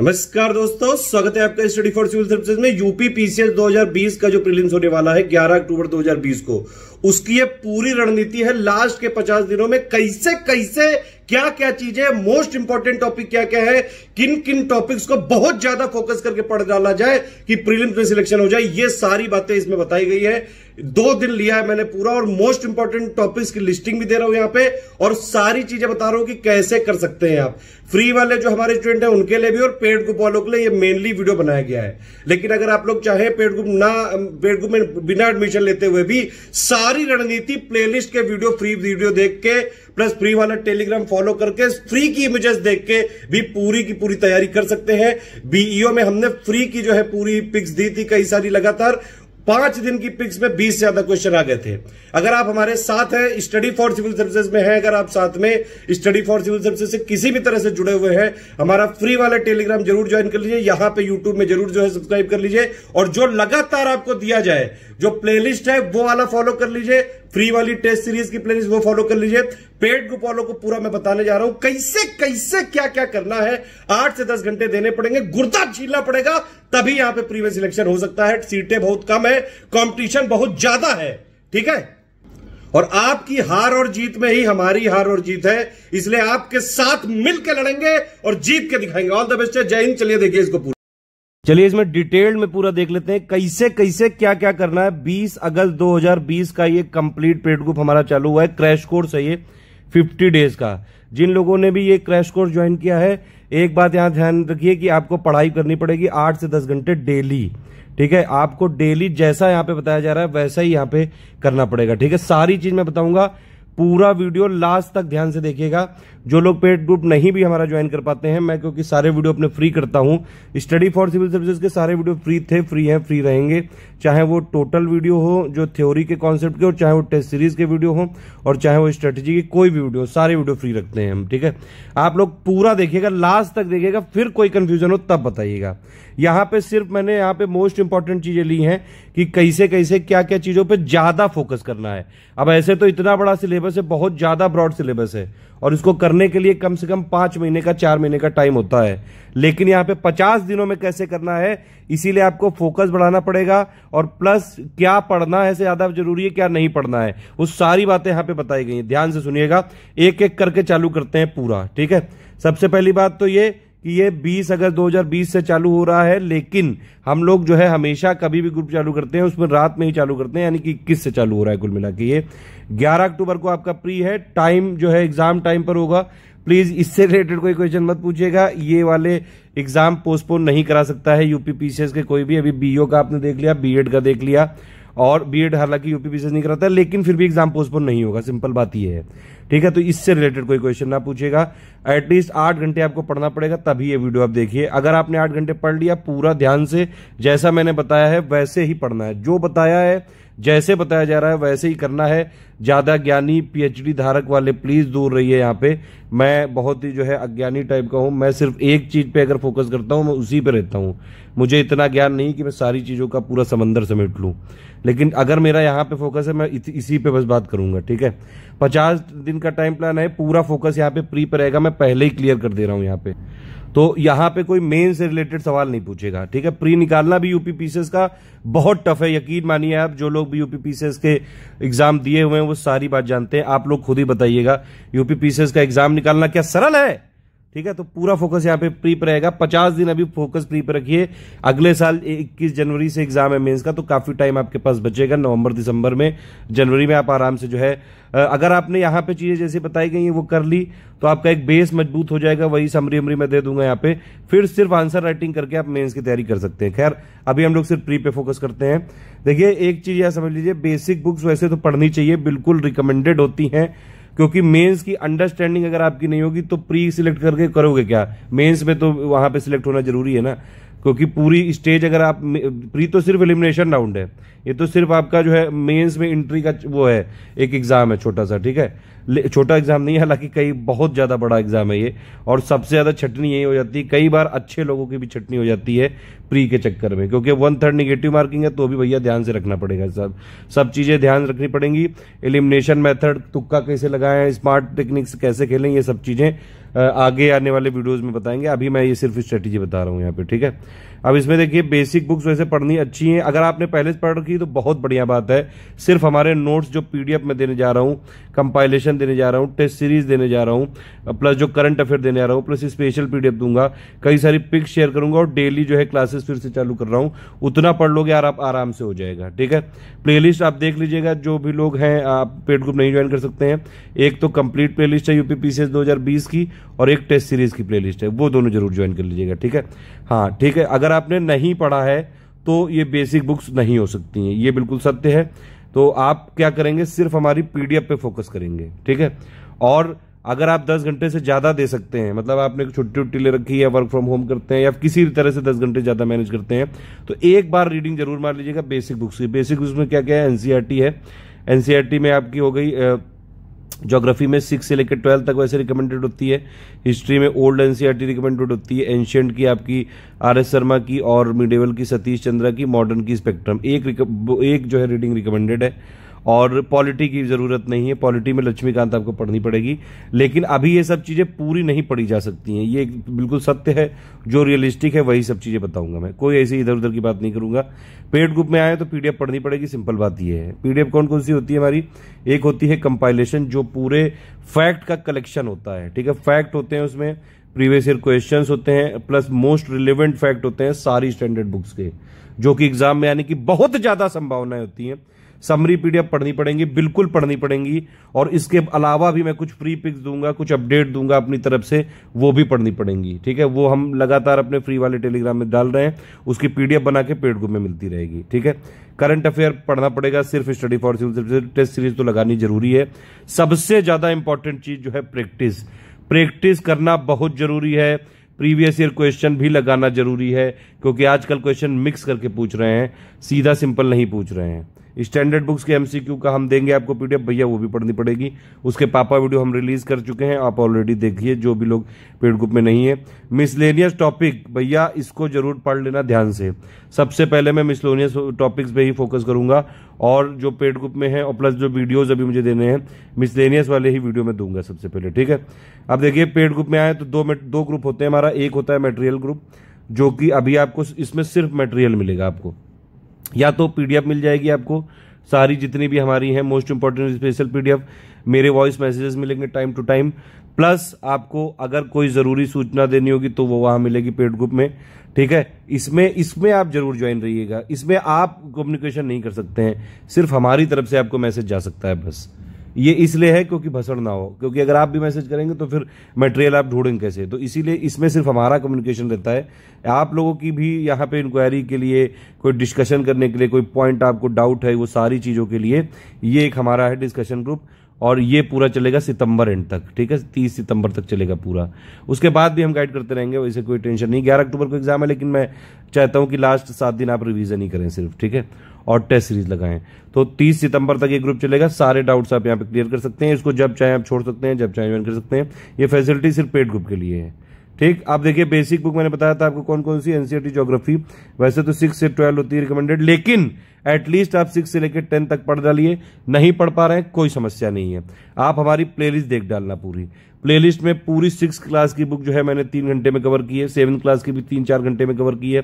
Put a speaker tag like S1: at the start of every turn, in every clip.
S1: नमस्कार दोस्तों स्वागत है आपका स्टडी फॉर सिविल सर्विसेज में यूपी पीसीएस 2020 का जो प्रीलिम्स होने वाला है 11 अक्टूबर 2020 को उसकी ये पूरी रणनीति है लास्ट के 50 दिनों में कैसे कैसे क्या क्या चीजें मोस्ट इंपॉर्टेंट टॉपिक क्या क्या है किन किन टॉपिक्स को बहुत ज्यादा फोकस करके पढ़ डाला जाए कि प्रीलिम्स में सिलेक्शन हो जाए ये सारी बातें इसमें बताई गई है दो दिन लिया है मैंने पूरा और मोस्ट इंपॉर्टेंट टॉपिक्स की लिस्टिंग भी दे रहा हूं यहां पे और सारी चीजें बता रहा हूं कि कैसे कर सकते हैं आप फ्री वाले जो हमारे स्टूडेंट हैं उनके लिए भी और पेड ग्रुप वालों के लिए ये मेनली वीडियो बनाया गया है लेकिन अगर आप लोग चाहे पेड ग्रुप ना पेड ग्रुप में बिना एडमिशन लेते हुए भी सारी रणनीति प्लेलिस्ट के वीडियो फ्री वीडियो देख के प्लस फ्री वाला टेलीग्राम फॉलो करके फ्री की इमेजेस देख के भी पूरी की पूरी तैयारी कर सकते हैं बीईओ e में हमने फ्री की जो है पूरी पिक्स दी थी कई सारी लगातार पांच दिन की पिक्स में बीस से ज्यादा क्वेश्चन आ गए थे अगर आप हमारे साथ हैं स्टडी फॉर सिविल सर्विसेज में हैं अगर आप साथ में स्टडी फॉर सिविल सर्विसेज से किसी भी तरह से जुड़े हुए हैं हमारा फ्री वाला टेलीग्राम जरूर ज्वाइन कर लीजिए यहां पे यूट्यूब में जरूर जो है सब्सक्राइब कर लीजिए और जो लगातार आपको दिया जाए जो प्ले है वो वाला फॉलो कर लीजिए फ्री वाली टेस्ट सीरीज की प्लेलिस्ट वो फॉलो कर लीजिए पेड ग्रुप वालों को पूरा मैं बताने जा रहा हूं कैसे कैसे क्या क्या करना है आठ से दस घंटे देने पड़ेंगे गुर्दा झीलना पड़ेगा तभी यहां पे प्रीवियस इलेक्शन हो सकता है सीटें बहुत कम है कॉम्पिटिशन बहुत ज्यादा है ठीक है और आपकी हार और जीत में ही हमारी हार और जीत है इसलिए आपके साथ मिलकर लड़ेंगे और जीत के दिखाएंगे ऑल द बेस्ट है जय हिंद चलिए देखिए इसको पूरा चलिए इसमें डिटेल में पूरा देख लेते हैं कैसे कैसे क्या क्या करना है 20 अगस्त 2020 का ये कंप्लीट पेड ग्रुप हमारा चालू हुआ है क्रैश कोर्स है ये 50 डेज का जिन लोगों ने भी ये क्रैश कोर्स ज्वाइन किया है एक बात यहाँ ध्यान रखिए कि आपको पढ़ाई करनी पड़ेगी आठ से दस घंटे डेली ठीक है आपको डेली जैसा यहाँ पे बताया जा रहा है वैसा ही यहाँ पे करना पड़ेगा ठीक है सारी चीज मैं बताऊंगा पूरा वीडियो लास्ट तक ध्यान से देखिएगा जो लोग पेड ग्रुप नहीं भी हमारा ज्वाइन कर पाते हैं मैं क्योंकि सारे वीडियो अपने फ्री करता हूँ स्टडी फॉर सिविल सर्विसेज के सारे वीडियो फ्री थे फ्री हैं फ्री रहेंगे चाहे वो टोटल वीडियो हो जो थ्योरी के कॉन्सेप्ट के और चाहे वो टेस्ट सीरीज के वीडियो हो और चाहे वो स्ट्रेटेजी के कोई भी वीडियो सारे वीडियो फ्री रखते हैं हम ठीक है आप लोग पूरा देखिएगा लास्ट तक देखिएगा फिर कोई कन्फ्यूजन हो तब बताइएगा यहाँ पे सिर्फ मैंने यहाँ पे मोस्ट इंपॉर्टेंट चीजें ली हैं कि कैसे कैसे क्या क्या चीजों पर ज्यादा फोकस करना है अब ऐसे तो इतना बड़ा सिलेबस है बहुत ज्यादा ब्रॉड सिलेबस है और इसको करने के लिए कम से कम पांच महीने का चार महीने का टाइम होता है लेकिन यहाँ पे पचास दिनों में कैसे करना है इसीलिए आपको फोकस बढ़ाना पड़ेगा और प्लस क्या पढ़ना है से ज़्यादा जरूरी है क्या नहीं पढ़ना है वो सारी बातें यहाँ पे बताई गई हैं ध्यान से सुनिएगा एक एक करके चालू करते हैं पूरा ठीक है सबसे पहली बात तो ये कि ये 20 अगस्त 2020 से चालू हो रहा है लेकिन हम लोग जो है हमेशा कभी भी ग्रुप चालू करते हैं उसमें रात में ही चालू करते हैं यानी कि इक्कीस से चालू हो रहा है कुल मिला के ये ग्यारह अक्टूबर को आपका प्री है टाइम जो है एग्जाम टाइम पर होगा प्लीज इससे रिलेटेड कोई क्वेश्चन मत पूछिएगा ये वाले एग्जाम पोस्टपोन नहीं करा सकता है यूपीपीसीएस के कोई भी अभी बीओ का आपने देख लिया बीएड का देख लिया और बी एड हालांकि यूपी पीसीएस नहीं कराता लेकिन फिर भी एग्जाम पोस्टपोन नहीं होगा सिंपल बात यह है ठीक है तो इससे रिलेटेड कोई क्वेश्चन ना पूछेगा एटलीस्ट आठ घंटे आपको पढ़ना पड़ेगा तभी ये वीडियो आप देखिए अगर आपने आठ घंटे पढ़ लिया पूरा ध्यान से जैसा मैंने बताया है वैसे ही पढ़ना है जो बताया है जैसे बताया जा रहा है वैसे ही करना है ज़्यादा ज्ञानी पीएचडी धारक वाले प्लीज़ दूर रहिए यहाँ पे मैं बहुत ही जो है अज्ञानी टाइप का हूँ मैं सिर्फ एक चीज़ पे अगर फोकस करता हूँ मैं उसी पे रहता हूँ मुझे इतना ज्ञान नहीं कि मैं सारी चीज़ों का पूरा समंदर समेट लूँ लेकिन अगर मेरा यहाँ पे फोकस है मैं इसी पे बस बात करूंगा ठीक है पचास दिन का टाइम प्लान है पूरा फोकस यहाँ पे प्री पर रहेगा मैं पहले ही क्लियर कर दे रहा हूँ यहाँ पे तो यहां पे कोई मेन से रिलेटेड सवाल नहीं पूछेगा ठीक है प्री निकालना भी यूपी पीसीएस का बहुत टफ है यकीन मानिए आप जो लोग भी यूपी पीसीएस के एग्जाम दिए हुए हैं वो सारी बात जानते हैं आप लोग खुद ही बताइएगा यूपी पीसीएस का एग्जाम निकालना क्या सरल है ठीक है तो पूरा फोकस यहाँ पे प्रीप रहेगा पचास दिन अभी फोकस प्रीप रखिए अगले साल इक्कीस जनवरी से एग्जाम है मेंस का तो काफी टाइम आपके पास बचेगा नवंबर दिसंबर में जनवरी में आप आराम से जो है अगर आपने यहाँ पे चीजें जैसे बताई गई है वो कर ली तो आपका एक बेस मजबूत हो जाएगा वही समरी उमरी मैं दे दूंगा यहाँ पे फिर सिर्फ आंसर राइटिंग करके आप मेंस की तैयारी कर सकते हैं खैर अभी हम लोग सिर्फ प्री पे फोकस करते हैं देखिए एक चीज यहाँ समझ लीजिए बेसिक बुक्स वैसे तो पढ़नी चाहिए बिल्कुल रिकमेंडेड होती हैं क्योंकि मेंस की अंडरस्टैंडिंग अगर आपकी नहीं होगी तो प्री सिलेक्ट करके करोगे क्या मेंस में तो वहां पे सिलेक्ट होना जरूरी है ना क्योंकि पूरी स्टेज अगर आप प्री तो सिर्फ एलिमिनेशन राउंड है ये तो सिर्फ आपका जो है मेंस में एंट्री का वो है एक एग्ज़ाम है छोटा सा ठीक है छोटा एग्ज़ाम नहीं है हालांकि कई बहुत ज़्यादा बड़ा एग्ज़ाम है ये और सबसे ज़्यादा छटनी यही हो जाती है कई बार अच्छे लोगों की भी छटनी हो जाती है प्री के चक्कर में क्योंकि वन थर्ड निगेटिव मार्किंग है तो भी भैया ध्यान से रखना पड़ेगा सब सब चीज़ें ध्यान रखनी पड़ेंगी एलिमिनेशन मेथड तुक्का कैसे लगाए स्मार्ट टेक्निक्स कैसे खेलें ये सब चीज़ें आगे आने वाले वीडियोज़ में बताएंगे अभी मैं ये सिर्फ स्ट्रेटेजी बता रहा हूँ यहाँ पर ठीक है अब इसमें देखिए बेसिक बुक्स वैसे पढ़नी अच्छी हैं अगर आपने पहले से पढ़ रखी तो बहुत बढ़िया बात है सिर्फ हमारे नोट्स जो पीडीएफ में देने जा रहा हूँ कंपाइलेशन देने जा रहा हूँ टेस्ट सीरीज देने जा रहा हूँ प्लस जो करंट अफेयर देने जा रहा हूँ प्लस स्पेशल पीडीएफ दूंगा कई सारी पिक्स शेयर करूंगा और डेली जो है क्लासेस फिर से चालू कर रहा हूँ उतना पढ़ लोगे यार आप आराम से हो जाएगा ठीक है प्ले आप देख लीजिएगा जो भी लोग हैं आप पेड ग्रुप नहीं ज्वाइन कर सकते हैं एक तो कंप्लीट प्लेलिस्ट है यूपी पीसीएस की और एक टेस्ट सीरीज की प्ले है वो दोनों जरूर ज्वाइन कर लीजिएगा ठीक है हाँ ठीक है अगर अगर आपने नहीं पढ़ा है तो ये बेसिक बुक्स नहीं हो सकती हैं ये बिल्कुल सत्य है तो आप क्या करेंगे सिर्फ हमारी पीडीएफ पे फोकस करेंगे ठीक है और अगर आप 10 घंटे से ज़्यादा दे सकते हैं मतलब आपने छुट्टी उट्टी ले रखी है वर्क फ्रॉम होम करते हैं या किसी भी तरह से 10 घंटे ज़्यादा मैनेज करते हैं तो एक बार रीडिंग जरूर मार लीजिएगा बेसिक बुक्स की बेसिक बुक्स में क्या क्या है एनसीआरटी e है एनसीआरटी e में आपकी हो गई ज्योग्राफी में सिक्स से लेकर ट्वेल्थ तक वैसे रिकमेंडेड होती है हिस्ट्री में ओल्ड एन रिकमेंडेड होती है एंशियंट की आपकी आर एस शर्मा की और मिडेवल की सतीश चंद्रा की मॉडर्न की स्पेक्ट्रम एक एक जो है रीडिंग रिकमेंडेड है और पॉलिटी की ज़रूरत नहीं है पॉलिटी में लक्ष्मीकांत आपको पढ़नी पड़ेगी लेकिन अभी ये सब चीज़ें पूरी नहीं पढ़ी जा सकती हैं ये बिल्कुल सत्य है जो रियलिस्टिक है वही सब चीज़ें बताऊंगा मैं कोई ऐसी इधर उधर की बात नहीं करूंगा पेड ग्रुप में आए तो पीडीएफ पढ़नी पड़ेगी सिंपल बात यह है पीडीएफ कौन कौन सी होती है हमारी एक होती है कंपाइलेशन जो पूरे फैक्ट का कलेक्शन होता है ठीक है फैक्ट होते हैं उसमें प्रीवियस ईयर क्वेश्चन होते हैं प्लस मोस्ट रिलेवेंट फैक्ट होते हैं सारी स्टैंडर्ड बुक्स के जो कि एग्जाम में आने की बहुत ज़्यादा संभावनाएं होती हैं समरी पीडीएफ पढ़नी पड़ेंगी बिल्कुल पढ़नी पड़ेंगी और इसके अलावा भी मैं कुछ फ्री पिक्स दूंगा कुछ अपडेट दूंगा अपनी तरफ से वो भी पढ़नी पड़ेंगी ठीक है वो हम लगातार अपने फ्री वाले टेलीग्राम में डाल रहे हैं उसकी पीडीएफ बना के पेड में मिलती रहेगी ठीक है करंट अफेयर पढ़ना पड़ेगा सिर्फ study for civil test series तो लगानी जरूरी है सबसे ज्यादा इंपॉर्टेंट चीज जो है प्रैक्टिस प्रैक्टिस करना बहुत जरूरी है प्रीवियस ईयर क्वेश्चन भी लगाना जरूरी है क्योंकि आजकल क्वेश्चन मिक्स करके पूछ रहे हैं सीधा सिंपल नहीं पूछ रहे हैं स्टैंडर्ड बुक्स के एमसीक्यू का हम देंगे आपको पीडीएफ भैया वो भी पढ़नी पड़ेगी उसके पापा वीडियो हम रिलीज कर चुके हैं आप ऑलरेडी देखिए जो भी लोग पेड ग्रुप में नहीं है मिसलेनियस टॉपिक भैया इसको जरूर पढ़ लेना ध्यान से सबसे पहले मैं मिसलोनियस टॉपिक्स पे ही फोकस करूंगा और जो पेड ग्रुप में है और प्लस जो वीडियोज अभी मुझे देने हैं मिसलेनियस वाले ही वीडियो में दूंगा सबसे पहले ठीक है अब देखिए पेड ग्रुप में आए तो दो दो ग्रुप होते हैं हमारा एक होता है मेटेरियल ग्रुप जो कि अभी आपको इसमें सिर्फ मटेरियल मिलेगा आपको या तो पीडीएफ मिल जाएगी आपको सारी जितनी भी हमारी हैं मोस्ट इंपॉर्टेंट स्पेशल पीडीएफ मेरे वॉइस मैसेजेस मिलेंगे टाइम टू टाइम प्लस आपको अगर कोई ज़रूरी सूचना देनी होगी तो वो वहाँ मिलेगी पेड ग्रुप में ठीक है इसमें इसमें आप जरूर ज्वाइन रहिएगा इसमें आप कम्युनिकेशन नहीं कर सकते हैं सिर्फ हमारी तरफ से आपको मैसेज जा सकता है बस ये इसलिए है क्योंकि भसड़ ना हो क्योंकि अगर आप भी मैसेज करेंगे तो फिर मटेरियल आप ढूंढेंगे कैसे तो इसीलिए इसमें सिर्फ हमारा कम्युनिकेशन रहता है आप लोगों की भी यहाँ पे इंक्वायरी के लिए कोई डिस्कशन करने के लिए कोई पॉइंट आपको डाउट है वो सारी चीज़ों के लिए ये एक हमारा है डिस्कशन ग्रुप और ये पूरा चलेगा सितंबर एंड तक ठीक है तीस सितंबर तक चलेगा पूरा उसके बाद भी हम गाइड करते रहेंगे वैसे कोई टेंशन नहीं ग्यारह अक्टूबर को एग्जाम है लेकिन मैं चाहता हूँ कि लास्ट सात दिन आप रिविजन ही करें सिर्फ ठीक है और टेस्ट सीरीज लगाएं तो 30 सितंबर तक ये ग्रुप चलेगा सारे डाउट्स आप यहाँ पे क्लियर कर सकते हैं इसको जब चाहे आप छोड़ सकते हैं जब चाहे ज्वाइन कर सकते हैं ये फैसिलिटी सिर्फ पेड ग्रुप के लिए है ठीक आप देखिए बेसिक बुक मैंने बताया था आपको कौन कौन सी एनसीआरटी ज्योग्राफी e वैसे तो सिक्स से ट्वेल्व होती है रिकमेंडेड लेकिन एटलीस्ट आप सिक्स से लेकर टेन तक पढ़ डालिए नहीं पढ़ पा रहे हैं कोई समस्या नहीं है आप हमारी प्लेलिस्ट देख डालना पूरी प्लेलिस्ट में पूरी सिक्स क्लास की बुक जो है मैंने तीन घंटे में कवर की है सेवन क्लास की भी तीन चार घंटे में कवर की है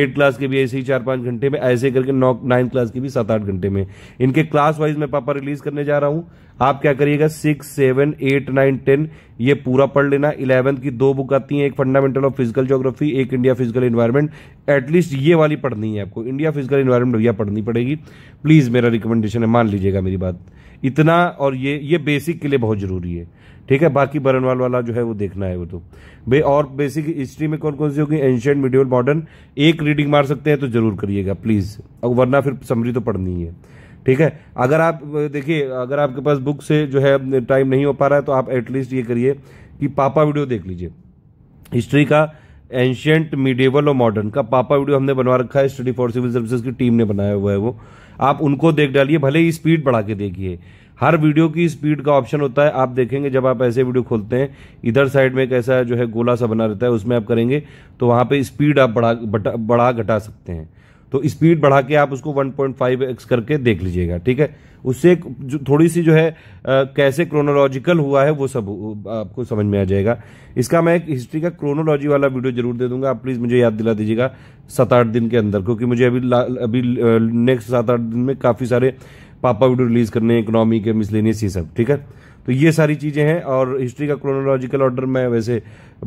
S1: एट क्लास की भी ऐसे ही चार पाँच घंटे में ऐसे करके नौ नाइन्थ क्लास की भी सात आठ घंटे में इनके क्लास वाइज मैं पापा रिलीज करने जा रहा हूँ आप क्या करिएगा six seven eight nine ten ये पूरा पढ़ लेना इलेवंथ की दो बुक आती हैं एक फंडामेंटल ऑफ फिजिकल जोग्राफी एक इंडिया फिजिकल इन्वायरमेंट एटलीस्ट ये वाली पढ़नी है आपको इंडिया फिजिकल इन्वायरमेंट भैया पढ़नी पड़ेगी प्लीज़ मेरा रिकमेंडेशन है मान लीजिएगा मेरी बात इतना और ये ये बेसिक के लिए बहुत ज़रूरी है ठीक है बाकी बरनवाल वाला जो है वो देखना है वो तो बे और बेसिक हिस्ट्री में कौन कौन सी होगी एंशियंट मिडियल मॉडर्न एक रीडिंग मार सकते हैं तो ज़रूर करिएगा प्लीज़ और वरना फिर समरी तो पढ़नी है ठीक है अगर आप देखिए अगर आपके पास बुक से जो है टाइम नहीं हो पा रहा है तो आप एटलीस्ट ये करिए कि पापा वीडियो देख लीजिए हिस्ट्री का एंशियंट मीडिएवल और मॉडर्न का पापा वीडियो हमने बनवा रखा है स्टडी फॉर सिविल सर्विसेज की टीम ने बनाया हुआ है वो आप उनको देख डालिए भले ही स्पीड बढ़ा के देखिए हर वीडियो की स्पीड का ऑप्शन होता है आप देखेंगे जब आप ऐसे वीडियो खोलते हैं इधर साइड में एक ऐसा जो है गोला सा बना रहता है उसमें आप करेंगे तो वहां पे स्पीड आप बढ़ा बढ़ा घटा सकते हैं तो स्पीड बढ़ा के आप उसको 1.5x करके देख लीजिएगा ठीक है उससे जो थोड़ी सी जो है आ, कैसे क्रोनोलॉजिकल हुआ है वो सब आपको समझ में आ जाएगा इसका मैं एक हिस्ट्री का क्रोनोलॉजी वाला वीडियो जरूर दे दूंगा आप प्लीज़ मुझे याद दिला दीजिएगा सात आठ दिन के अंदर क्योंकि मुझे अभी अभी नेक्स्ट सात आठ दिन में काफ़ी सारे पापा वीडियो रिलीज़ करने हैं इकोनॉमी के मिसलेनियस ये सब ठीक है तो ये सारी चीज़ें हैं और हिस्ट्री का क्रोनोलॉजिकल ऑर्डर मैं वैसे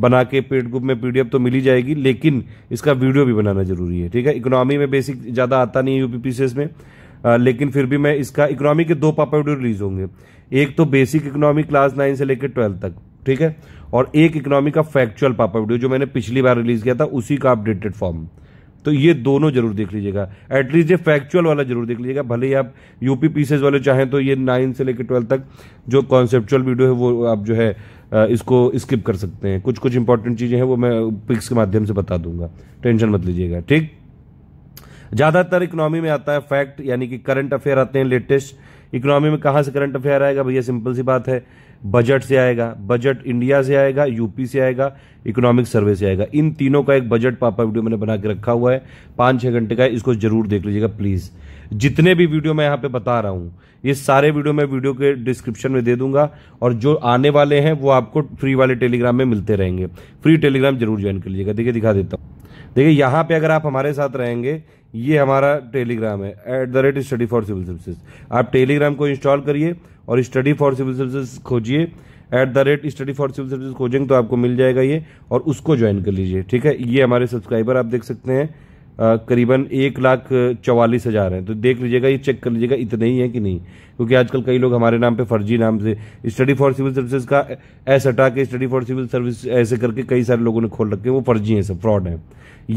S1: बना के पेड ग्रुप में पीडीएफ तो मिल ही जाएगी लेकिन इसका वीडियो भी बनाना जरूरी है ठीक है इकोनॉमी में बेसिक ज़्यादा आता नहीं है यूपीपीसीएस में आ, लेकिन फिर भी मैं इसका इकोनॉमी के दो पापा वीडियो रिलीज होंगे एक तो बेसिक इकोनॉमी क्लास नाइन से लेकर ट्वेल्थ तक ठीक है और एक इकोनॉमी का फैक्चुअल पापा वीडियो जो मैंने पिछली बार रिलीज किया था उसी का अपडेटेड फॉर्म तो ये दोनों जरूर देख लीजिएगा एटलीस्ट ये फैक्चुअल वाला जरूर देख लीजिएगा भले ही आप यूपी पीसेज वाले चाहें तो ये नाइन से लेकर ट्वेल्थ तक जो कॉन्सेप्चुअल वीडियो है वो आप जो है इसको स्किप कर सकते हैं कुछ कुछ इंपॉर्टेंट चीज़ें हैं वो मैं पिक्स के माध्यम से बता दूंगा टेंशन मत लीजिएगा ठीक ज़्यादातर इकोनॉमी में आता है फैक्ट यानी कि करंट अफेयर आते हैं लेटेस्ट इकोनॉमी में कहां से करंट अफेयर आएगा भैया सिंपल सी बात है बजट से आएगा बजट इंडिया से आएगा यूपी से आएगा इकोनॉमिक सर्वे से आएगा इन तीनों का एक बजट पापा वीडियो मैंने बना के रखा हुआ है पाँच छः घंटे का इसको जरूर देख लीजिएगा प्लीज़ जितने भी वीडियो मैं यहाँ पे बता रहा हूँ ये सारे वीडियो मैं वीडियो के डिस्क्रिप्शन में दे दूंगा और जो आने वाले हैं वो आपको फ्री वाले टेलीग्राम में मिलते रहेंगे फ्री टेलीग्राम जरूर ज्वाइन कर लीजिएगा देखिए दिखा देता हूँ देखिए यहाँ पे अगर आप हमारे साथ रहेंगे ये हमारा टेलीग्राम है at the rate study for civil services आप टेलीग्राम को इंस्टॉल करिए और स्टडी फॉर सिविल सर्विसेज खोजिए at the rate study for civil services खोजेंगे तो आपको मिल जाएगा ये और उसको ज्वाइन कर लीजिए ठीक है ये हमारे सब्सक्राइबर आप देख सकते हैं करीबन एक लाख चवालीस हज़ार हैं तो देख लीजिएगा ये चेक कर लीजिएगा इतने ही है कि नहीं क्योंकि आजकल कई लोग हमारे नाम पे फर्जी नाम से स्टडी फॉर सिविल सर्विसेज का एस हटा के स्टडी फॉर सिविल सर्विस ऐसे करके कई सारे लोगों ने खोल रखे हैं वो फर्जी हैं सब फ्रॉड हैं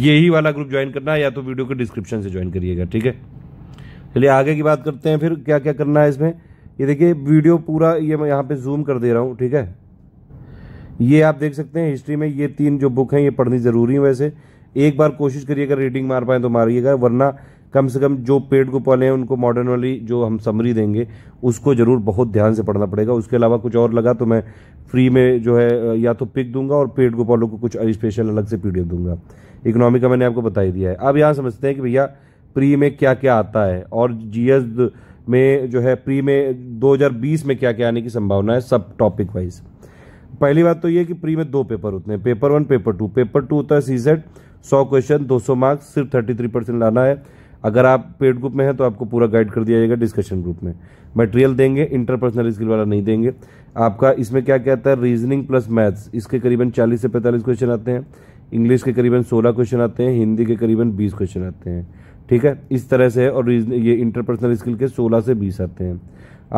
S1: यही वाला ग्रुप ज्वाइन करना है या तो वीडियो के डिस्क्रिप्शन से ज्वाइन करिएगा ठीक है चलिए आगे की बात करते हैं फिर क्या क्या करना है इसमें ये देखिए वीडियो पूरा ये मैं यहाँ पे जूम कर दे रहा हूँ ठीक है ये आप देख सकते हैं हिस्ट्री में ये तीन जो बुक हैं ये पढ़नी ज़रूरी है वैसे एक बार कोशिश करिएगा रीडिंग मार पाए तो मारिएगा वरना कम से कम जो पेड को पहले हैं उनको मॉडर्न वाली जो हम समरी देंगे उसको ज़रूर बहुत ध्यान से पढ़ना पड़ेगा उसके अलावा कुछ और लगा तो मैं फ्री में जो है या तो पिक दूंगा और पेड को पॉलो को कुछ स्पेशल अलग से पीडीएफ दूंगा इकोनॉमी का मैंने आपको बताई दिया है अब यहाँ समझते हैं कि भैया प्री में क्या क्या आता है और जी में जो है प्री में 2020 में क्या क्या आने की संभावना है सब टॉपिक वाइज पहली बात तो ये कि प्री में दो पेपर होते हैं paper one paper two paper two होता है सी सेट सौ क्वेश्चन दो सौ मार्क्स सिर्फ थर्टी थ्री परसेंट लाना है अगर आप पेड ग्रुप में हैं तो आपको पूरा गाइड कर दिया जाएगा डिस्कशन ग्रुप में मटेरियल देंगे इंटरपर्सनल स्किल वाला नहीं देंगे आपका इसमें क्या कहता है रीजनिंग प्लस मैथ्स इसके करीबन चालीस से पैंतालीस क्वेश्चन आते हैं इंग्लिश के करीबन सोलह क्वेश्चन आते हैं हिंदी के करीबन बीस क्वेश्चन आते हैं ठीक है इस तरह से और ये इंटरपर्सनल स्किल के 16 से 20 आते हैं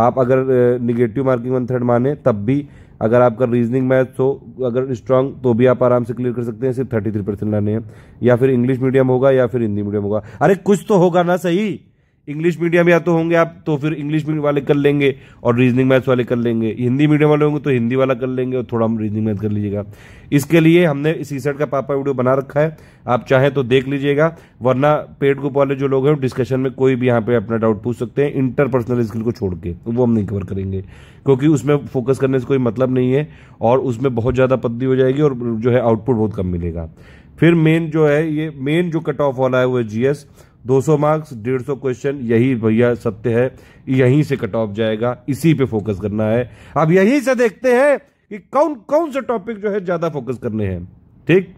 S1: आप अगर निगेटिव मार्किंग वन थर्ड माने तब भी अगर आपका रीजनिंग मैथ हो अगर स्ट्रांग तो भी आप आराम से क्लियर कर सकते हैं सिर्फ थर्टी थ्री परसेंट लाने हैं या फिर इंग्लिश मीडियम होगा या फिर हिंदी मीडियम होगा अरे कुछ तो होगा ना सही इंग्लिश मीडियम या तो होंगे आप तो फिर इंग्लिश मीडियम वाले कर लेंगे और रीजनिंग मैथ्स वाले कर लेंगे हिंदी मीडियम वाले होंगे तो हिंदी वाला कर लेंगे और थोड़ा हम रीजनिंग मैथ कर लीजिएगा इसके लिए हमने इसी सेट का पापा वीडियो बना रखा है आप चाहें तो देख लीजिएगा वरना पेड ग्रुप वाले जो लोग हैं डिस्कशन में कोई भी यहाँ पे अपना डाउट पूछ सकते हैं इंटरपर्सनल स्किल को छोड़ के वो हम नहीं कवर करेंगे क्योंकि उसमें फोकस करने से कोई मतलब नहीं है और उसमें बहुत ज़्यादा पद्धति हो जाएगी और जो है आउटपुट बहुत कम मिलेगा फिर मेन जो है ये मेन जो कट ऑफ वाला है वो है जीएस 200 मार्क्स 150 क्वेश्चन यही भैया सत्य है यहीं से कट ऑफ जाएगा इसी पे फोकस करना है अब यहीं से देखते हैं कि कौन कौन से टॉपिक जो है ज्यादा फोकस करने हैं ठीक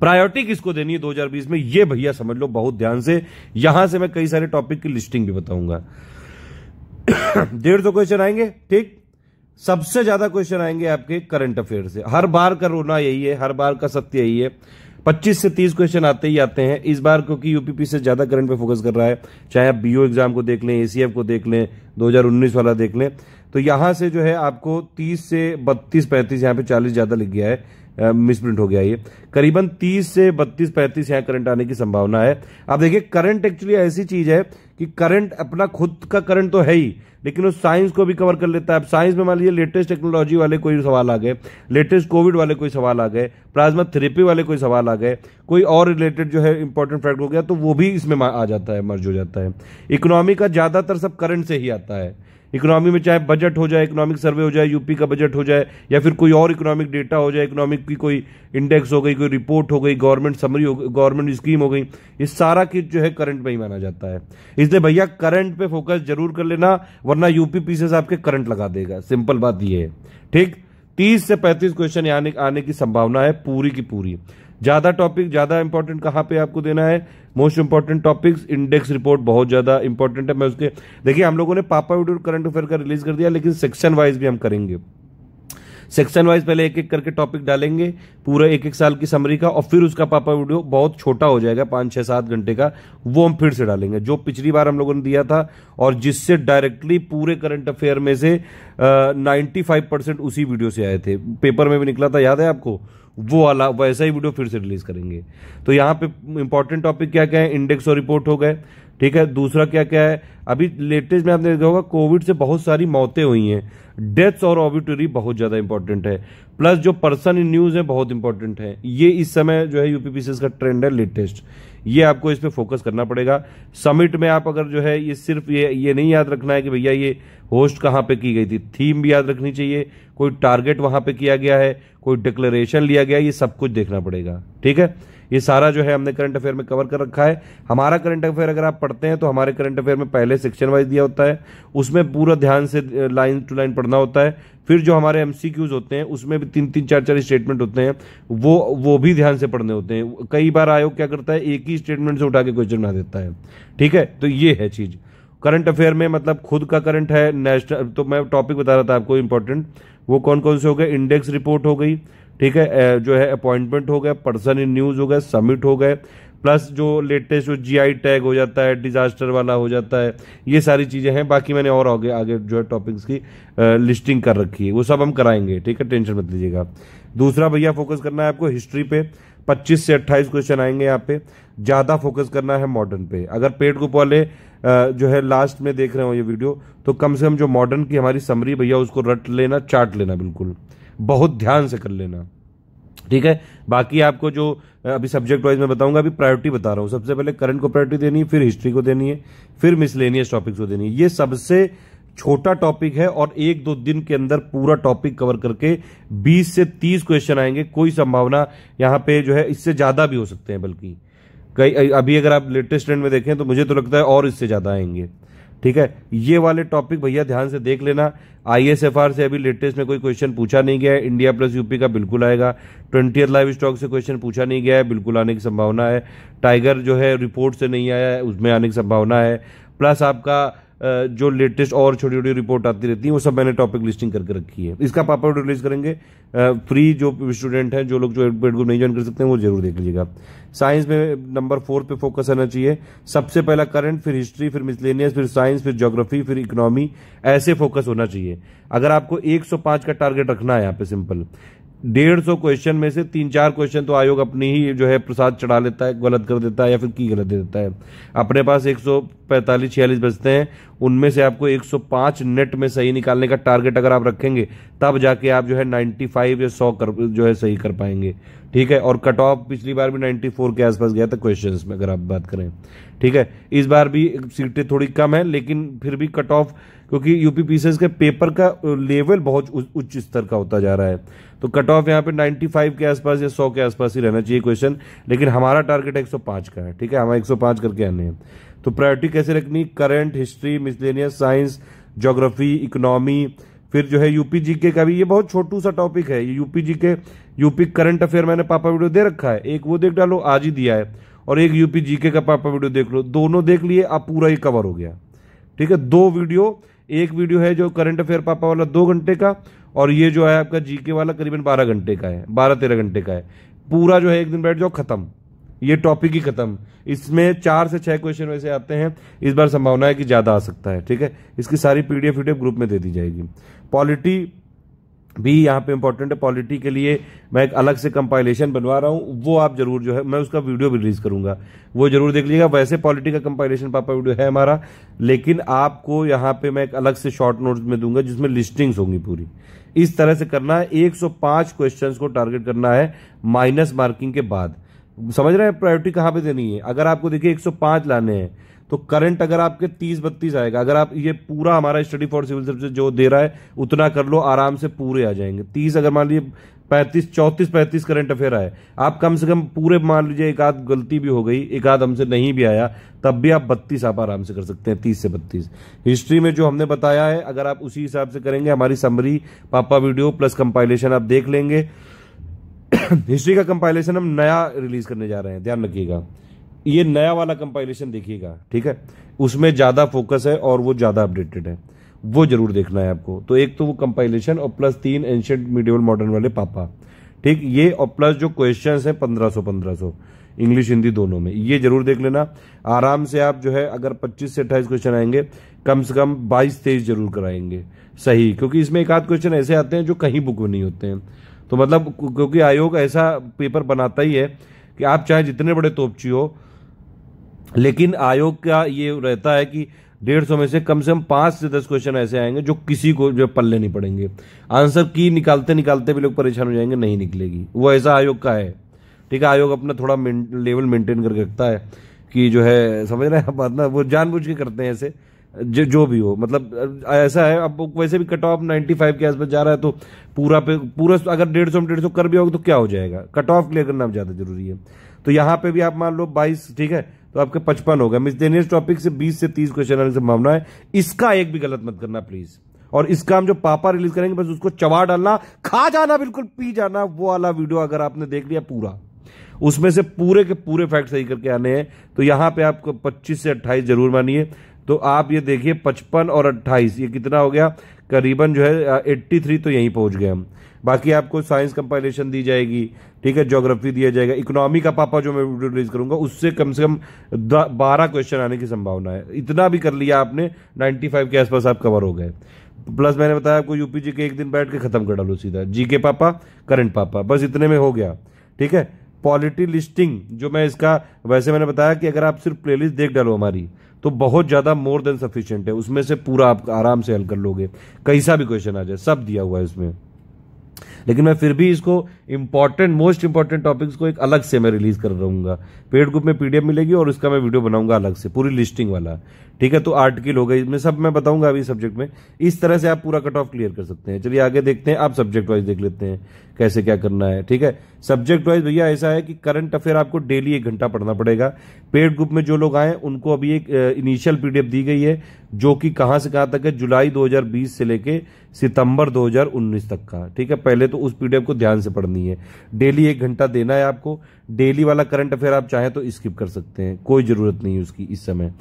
S1: प्रायोरिटी किसको देनी है 2020 में ये भैया समझ लो बहुत ध्यान से यहां से मैं कई सारे टॉपिक की लिस्टिंग भी बताऊंगा डेढ़ सौ क्वेश्चन आएंगे ठीक सबसे ज्यादा क्वेश्चन आएंगे आपके करंट अफेयर से हर बार का रोना यही है हर बार का सत्य यही है पच्चीस से तीस क्वेश्चन आते ही आते हैं इस बार क्योंकि यूपीपी से ज़्यादा करंट पे फोकस कर रहा है चाहे आप बीओ एग्जाम को देख लें एसीएफ को देख लें 2019 वाला देख लें तो यहां से जो है आपको 30 से 32 35 यहाँ पे 40 ज़्यादा लिख गया है मिसप्रिंट हो गया ये करीबन 30 से 32 पैंतीस यहाँ करंट आने की संभावना है अब देखिए करंट एक्चुअली ऐसी चीज है कि करंट अपना खुद का करंट तो है ही लेकिन वो साइंस को भी कवर कर लेता है अब साइंस में मान लीजिए लेटेस्ट टेक्नोलॉजी वाले कोई सवाल आ गए लेटेस्ट कोविड वाले कोई सवाल आ गए प्लाज्मा थेरेपी वाले कोई सवाल आ गए कोई और रिलेटेड जो है इंपॉर्टेंट फैक्ट हो गया तो वो भी इसमें आ जाता है मर्ज हो जाता है इकोनॉमी का ज़्यादातर सब करंट से ही आता है इकोनॉमी में चाहे बजट हो जाए इकोनॉमिक सर्वे हो जाए यूपी का बजट हो जाए या फिर कोई और इकोनॉमिक डेटा हो जाए इकोनॉमिक की कोई इंडेक्स हो गई कोई रिपोर्ट हो गई गवर्नमेंट समरी हो गई गवर्नमेंट स्कीम हो गई ये सारा चीज जो है करंट में ही माना जाता है इसलिए भैया करंट पे फोकस जरूर कर लेना वरना यूपी पीसेस आपके करंट लगा देगा सिंपल बात यह है ठीक तीस से पैंतीस क्वेश्चन आने, आने की संभावना है पूरी की पूरी ज्यादा टॉपिक ज्यादा इंपॉर्टेंट कहां पे आपको देना है most important topics index report बहुत ज्यादा इंपॉर्टेंट है मैं उसके देखिए हम लोगों ने पापा वीडियो करंट अफेयर का रिलीज कर दिया लेकिन सेक्शन वाइज भी हम करेंगे सेक्शन वाइज पहले एक एक करके टॉपिक डालेंगे पूरा एक एक साल की समरी का और फिर उसका पापा वीडियो बहुत छोटा हो जाएगा पांच छह सात घंटे का वो हम फिर से डालेंगे जो पिछली बार हम लोगों ने दिया था और जिससे डायरेक्टली पूरे करंट अफेयर में से नाइन्टी फाइव परसेंट उसी वीडियो से आए थे पेपर में भी निकला था याद है आपको वो वाला वैसा ही वीडियो फिर से रिलीज करेंगे तो यहाँ पे इंपॉर्टेंट टॉपिक क्या क्या है इंडेक्स और रिपोर्ट हो गए ठीक है दूसरा क्या क्या है अभी लेटेस्ट में आपने देखा होगा कोविड से बहुत सारी मौतें हुई हैं डेथ्स और ऑबिटरी बहुत ज़्यादा इंपॉर्टेंट है प्लस जो पर्सन इन न्यूज़ है बहुत इंपॉर्टेंट है ये इस समय जो है यूपीपीसीएस का ट्रेंड है लेटेस्ट ये आपको इस पर फोकस करना पड़ेगा समिट में आप अगर जो है ये सिर्फ ये ये नहीं याद रखना है कि भैया ये होस्ट कहाँ पे की गई थी थीम भी याद रखनी चाहिए कोई टारगेट वहाँ पे किया गया है कोई डिक्लेरेशन लिया गया ये सब कुछ देखना पड़ेगा ठीक है ये सारा जो है हमने करंट अफेयर में कवर कर रखा है हमारा करंट अफेयर अगर आप पढ़ते हैं तो हमारे करंट अफेयर में पहले सेक्शन वाइज दिया होता है उसमें पूरा ध्यान से लाइन टू लाइन पढ़ना होता है फिर जो हमारे एम होते हैं उसमें भी तीन तीन चार चार स्टेटमेंट होते हैं वो वो भी ध्यान से पढ़ने होते हैं कई बार आयोग क्या करता है एक ही स्टेटमेंट से उठा के क्वेश्चन बना देता है ठीक है तो ये है चीज़ करंट अफेयर में मतलब खुद का करंट है नेशनल तो मैं टॉपिक बता रहा था आपको इंपॉर्टेंट वो कौन कौन से हो गए इंडेक्स रिपोर्ट हो गई ठीक है जो है अपॉइंटमेंट हो गया पर्सन इन न्यूज हो गया समिट हो गए प्लस जो लेटेस्ट जो जीआई टैग हो जाता है डिजास्टर वाला हो जाता है ये सारी चीज़ें हैं बाकी मैंने और आगे आगे जो है टॉपिक्स की आ, लिस्टिंग कर रखी है वो सब हम कराएंगे ठीक है टेंशन मत लीजिएगा दूसरा भैया फोकस करना है आपको हिस्ट्री पे 25 से 28 क्वेश्चन आएंगे यहाँ पे ज़्यादा फोकस करना है मॉडर्न पे अगर पेड ग्रुप वाले जो है लास्ट में देख रहे हो ये वीडियो तो कम से कम जो मॉडर्न की हमारी समरी भैया उसको रट लेना चाट लेना बिल्कुल बहुत ध्यान से कर लेना ठीक है बाकी आपको जो अभी सब्जेक्ट वाइज मैं बताऊंगा अभी प्रायोरिटी बता रहा हूं सबसे पहले करंट को प्रायोरिटी देनी है फिर हिस्ट्री को देनी है फिर मिसलेनियस टॉपिक्स को देनी है ये सबसे छोटा टॉपिक है और एक दो दिन के अंदर पूरा टॉपिक कवर करके 20 से 30 क्वेश्चन आएंगे कोई संभावना यहां पे जो है इससे ज़्यादा भी हो सकते हैं बल्कि कई अभी अगर आप लेटेस्ट ट्रेंड में देखें तो मुझे तो लगता है और इससे ज़्यादा आएंगे ठीक है ये वाले टॉपिक भैया ध्यान से देख लेना आईएसएफआर से अभी लेटेस्ट में कोई क्वेश्चन पूछा नहीं गया है इंडिया प्लस यूपी का बिल्कुल आएगा ट्वेंटी लाइव स्टॉक से क्वेश्चन पूछा नहीं गया है बिल्कुल आने की संभावना है टाइगर जो है रिपोर्ट से नहीं आया है उसमें आने की संभावना है प्लस आपका जो लेटेस्ट और छोटी छोटी रिपोर्ट आती रहती है वो सब मैंने टॉपिक लिस्टिंग करके रखी है इसका पापर रिलीज करेंगे फ्री जो स्टूडेंट हैं जो लोग जो एडमिट ग्रुप नहीं ज्वाइन कर सकते हैं वो जरूर देख लीजिएगा साइंस में नंबर फोर पे फोकस करना चाहिए सबसे पहला करंट फिर हिस्ट्री फिर मिसलेनियस फिर साइंस फिर ज्योग्राफी फिर इकोनॉमी ऐसे फोकस होना चाहिए अगर आपको एक का टारगेट रखना है यहाँ पे सिंपल डेढ़ सौ क्वेश्चन में से तीन चार क्वेश्चन तो आयोग अपनी ही जो है प्रसाद चढ़ा लेता है गलत कर देता है या फिर की गलत दे देता है अपने पास एक सौ पैंतालीस छियालीस बचते हैं उनमें से आपको एक सौ पांच नेट में सही निकालने का टारगेट अगर आप रखेंगे तब जाके आप जो है नाइन्टी फाइव या सौ कर जो है सही कर पाएंगे ठीक है और कट ऑफ पिछली बार भी नाइन्टी फोर के आसपास गया था क्वेश्चन में अगर आप बात करें ठीक है इस बार भी सीटें थोड़ी कम है लेकिन फिर भी कट ऑफ क्योंकि यूपी पीसीएस के पेपर का लेवल बहुत उच्च स्तर का होता जा रहा है तो कट ऑफ यहाँ पे 95 के आसपास या 100 के आसपास ही रहना चाहिए क्वेश्चन लेकिन हमारा टारगेट 105 का है ठीक है हमें 105 करके आने हैं तो प्रायोरिटी कैसे रखनी current history miscellaneous science geography economy फिर जो है यूपी जीके का भी ये बहुत छोटू सा टॉपिक है UP GK UP current affair मैंने पापा वीडियो दे रखा है एक वो देख डालो आज ही दिया है और एक यूपी जीके का पापा वीडियो देख लो दोनों देख लिए आप पूरा ही कवर हो गया ठीक है दो वीडियो एक वीडियो है जो करंट अफेयर पापा वाला दो घंटे का और ये जो है आपका जीके वाला करीबन बारह घंटे का है बारह तेरह घंटे का है पूरा जो है एक दिन बैठ जाओ खत्म ये टॉपिक ही खत्म इसमें चार से छह क्वेश्चन वैसे आते हैं इस बार संभावना है कि ज़्यादा आ सकता है ठीक है इसकी सारी पीडीएफ वीडियो ग्रुप में दे दी जाएगी पॉलिटी भी यहाँ पे इंपॉर्टेंट है पॉलिटी के लिए मैं एक अलग से कंपाइलेशन बनवा रहा हूँ वो आप जरूर जो है मैं उसका वीडियो भी रिलीज करूंगा वो जरूर देख लीजिएगा वैसे पॉलिटी का कंपाइलेशन पापा वीडियो है हमारा लेकिन आपको यहाँ पे मैं एक अलग से शॉर्ट नोट्स में दूंगा जिसमें लिस्टिंग्स होंगी पूरी इस तरह से करना है 105 क्वेश्चंस को टारगेट करना है माइनस मार्किंग के बाद समझ रहे हैं प्रायोरिटी कहां पे देनी है अगर आपको देखिए 105 लाने हैं तो करंट अगर आपके तीस बत्तीस आएगा अगर आप ये पूरा हमारा स्टडी फॉर सिविल सर्विस जो दे रहा है उतना कर लो आराम से पूरे आ जाएंगे तीस अगर मान लीजिए पैंतीस चौंतीस पैंतीस करंट अफेयर आए आप कम से कम पूरे मान लीजिए एक आध गलती भी हो गई एक आध हमसे नहीं भी आया तब भी आप बत्तीस आप आराम से कर सकते हैं तीस से बत्तीस हिस्ट्री में जो हमने बताया है अगर आप उसी हिसाब से करेंगे हमारी समरी पापा वीडियो प्लस कंपाइलेशन आप देख लेंगे हिस्ट्री का कंपाइलेशन हम नया रिलीज करने जा रहे हैं ध्यान रखिएगा ये नया वाला कंपाइलेशन देखिएगा ठीक है उसमें ज़्यादा फोकस है और वो ज़्यादा अपडेटेड है वो जरूर देखना है आपको तो एक तो वो कंपाइलेशन और प्लस तीन एंशियंट मीडियम मॉडर्न वाले पापा ठीक ये और प्लस जो क्वेश्चन है पंद्रह सौ पंद्रह सौ इंग्लिश हिंदी दोनों में ये जरूर देख लेना आराम से आप जो है अगर 25 से 28 क्वेश्चन आएंगे कम से कम 22 तेईस जरूर कराएंगे सही क्योंकि इसमें एक आध क्वेश्चन ऐसे आते हैं जो कहीं बुक में नहीं होते हैं तो मतलब क्योंकि आयोग ऐसा पेपर बनाता ही है कि आप चाहे जितने बड़े तोपची हो लेकिन आयोग का ये रहता है कि डेढ़ सौ में से कम से कम पांच से दस क्वेश्चन ऐसे आएंगे जो किसी को जो पल्ले नहीं पड़ेंगे आंसर की निकालते निकालते भी लोग परेशान हो जाएंगे नहीं निकलेगी वो ऐसा आयोग का है ठीक है आयोग अपना थोड़ा में, लेवल मेंटेन करके रखता है कि जो है समझ रहे हैं बात ना वो जानबूझ के करते हैं ऐसे जो जो भी हो मतलब ऐसा है अब वैसे भी कट ऑफ नाइन्टी फाइव के आसपास जा रहा है तो पूरा पे पूरा अगर डेढ़ सौ में डेढ़ सौ कर भी होगा तो क्या हो जाएगा कट ऑफ क्लियर करना ज़्यादा जरूरी है तो यहाँ पे भी आप मान लो बाईस ठीक है तो आपके पचपन हो गया मिस टॉपिक से बीस से तीस क्वेश्चन आने की संभावना है इसका एक भी गलत मत करना प्लीज और इसका हम जो पापा रिलीज करेंगे बस उसको चबा डालना खा जाना बिल्कुल पी जाना वो वाला वीडियो अगर आपने देख लिया पूरा उसमें से पूरे के पूरे फैक्ट सही करके आने हैं तो यहां पे आपको 25 से 28 जरूर मानिए तो आप ये देखिए 55 और 28 ये कितना हो गया करीबन जो है 83 तो यहीं पहुंच गए हम बाकी आपको साइंस कंपाइलेशन दी जाएगी ठीक है ज्योग्राफी दिया जाएगा इकोनॉमी का पापा जो मैं वीडियो रिलीज करूंगा उससे कम से कम बारह क्वेश्चन आने की संभावना है इतना भी कर लिया आपने फाइव के आसपास आप कवर हो गए प्लस मैंने बताया आपको यूपी जी के एक दिन बैठ के खत्म कर डालो सीधा जी के पापा करंट पापा बस इतने में हो गया ठीक है पॉलिटी लिस्टिंग जो मैं इसका वैसे मैंने बताया कि अगर आप सिर्फ प्लेलिस्ट देख डालो हमारी तो बहुत ज़्यादा मोर देन सफिशियंट है उसमें से पूरा आप आराम से हल कर लोगे कैसा भी क्वेश्चन आ जाए सब दिया हुआ है इसमें लेकिन मैं फिर भी इसको इंपॉर्टेंट मोस्ट इंपॉर्टेंट टॉपिक्स को एक अलग से मैं रिलीज कर रहूंगा पेड ग्रुप में पीडीएफ मिलेगी और इसका मैं वीडियो बनाऊंगा अलग से पूरी लिस्टिंग वाला ठीक है तो आर्टिकल होगा इसमें सब मैं बताऊंगा अभी सब्जेक्ट में इस तरह से आप पूरा कट ऑफ क्लियर कर सकते हैं चलिए आगे देखते हैं आप सब्जेक्ट वाइज देख लेते हैं कैसे क्या करना है ठीक है सब्जेक्ट वाइज भैया ऐसा है कि करंट अफेयर आपको डेली एक घंटा पढ़ना पड़ेगा पेड ग्रुप में जो लोग आए उनको अभी एक इनिशियल पीडीएफ दी गई है जो कि कहां से कहां तक है जुलाई 2020 से लेके सितंबर 2019 तक का ठीक है पहले तो उस पीडीएफ को ध्यान से पढ़नी है डेली एक घंटा देना है आपको डेली वाला करंट अफेयर आप चाहें तो स्किप कर सकते हैं कोई ज़रूरत नहीं है उसकी इस समय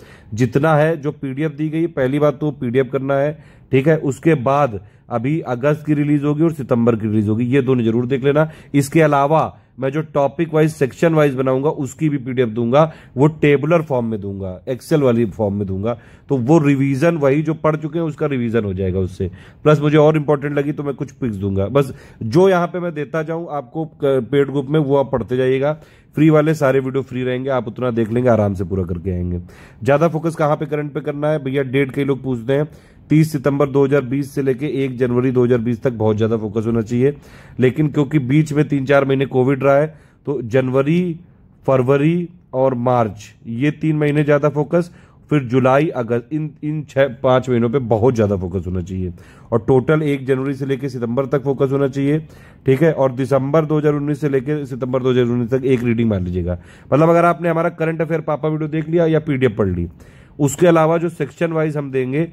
S1: जितना है जो पीडीएफ दी गई पहली बात तो पीडीएफ करना है ठीक है उसके बाद अभी अगस्त की रिलीज होगी और सितंबर की रिलीज होगी ये दोनों जरूर देख लेना इसके अलावा मैं जो टॉपिक वाइज सेक्शन वाइज बनाऊंगा उसकी भी पीडीएफ दूंगा वो टेबुलर फॉर्म में दूंगा एक्सेल वाली फॉर्म में दूंगा तो वो रिवीजन वही जो पढ़ चुके हैं उसका रिवीजन हो जाएगा उससे प्लस मुझे और इंपॉर्टेंट लगी तो मैं कुछ पिक्स दूंगा बस जो यहाँ पे मैं देता जाऊँ आपको पेड ग्रुप में वो आप पढ़ते जाइएगा फ्री वाले सारे वीडियो फ्री रहेंगे आप उतना देख लेंगे आराम से पूरा करके आएंगे ज़्यादा फोकस कहाँ पे करंट पे करना है भैया डेट कई लोग पूछते हैं 30 सितंबर 2020 से लेके 1 जनवरी 2020 तक बहुत ज़्यादा फोकस होना चाहिए लेकिन क्योंकि बीच में तीन चार महीने कोविड रहा है तो जनवरी फरवरी और मार्च ये तीन महीने ज़्यादा फोकस फिर जुलाई अगस्त इन इन छः पाँच महीनों पे बहुत ज़्यादा फोकस होना चाहिए और टोटल एक जनवरी से लेकर सितंबर तक फोकस होना चाहिए ठीक है और दिसंबर 2019 से लेकर सितंबर 2019 तक एक रीडिंग मान लीजिएगा मतलब अगर आपने हमारा करंट अफेयर पापा वीडियो देख लिया या पीडीएफ पढ़ ली उसके अलावा जो सेक्शन वाइज हम देंगे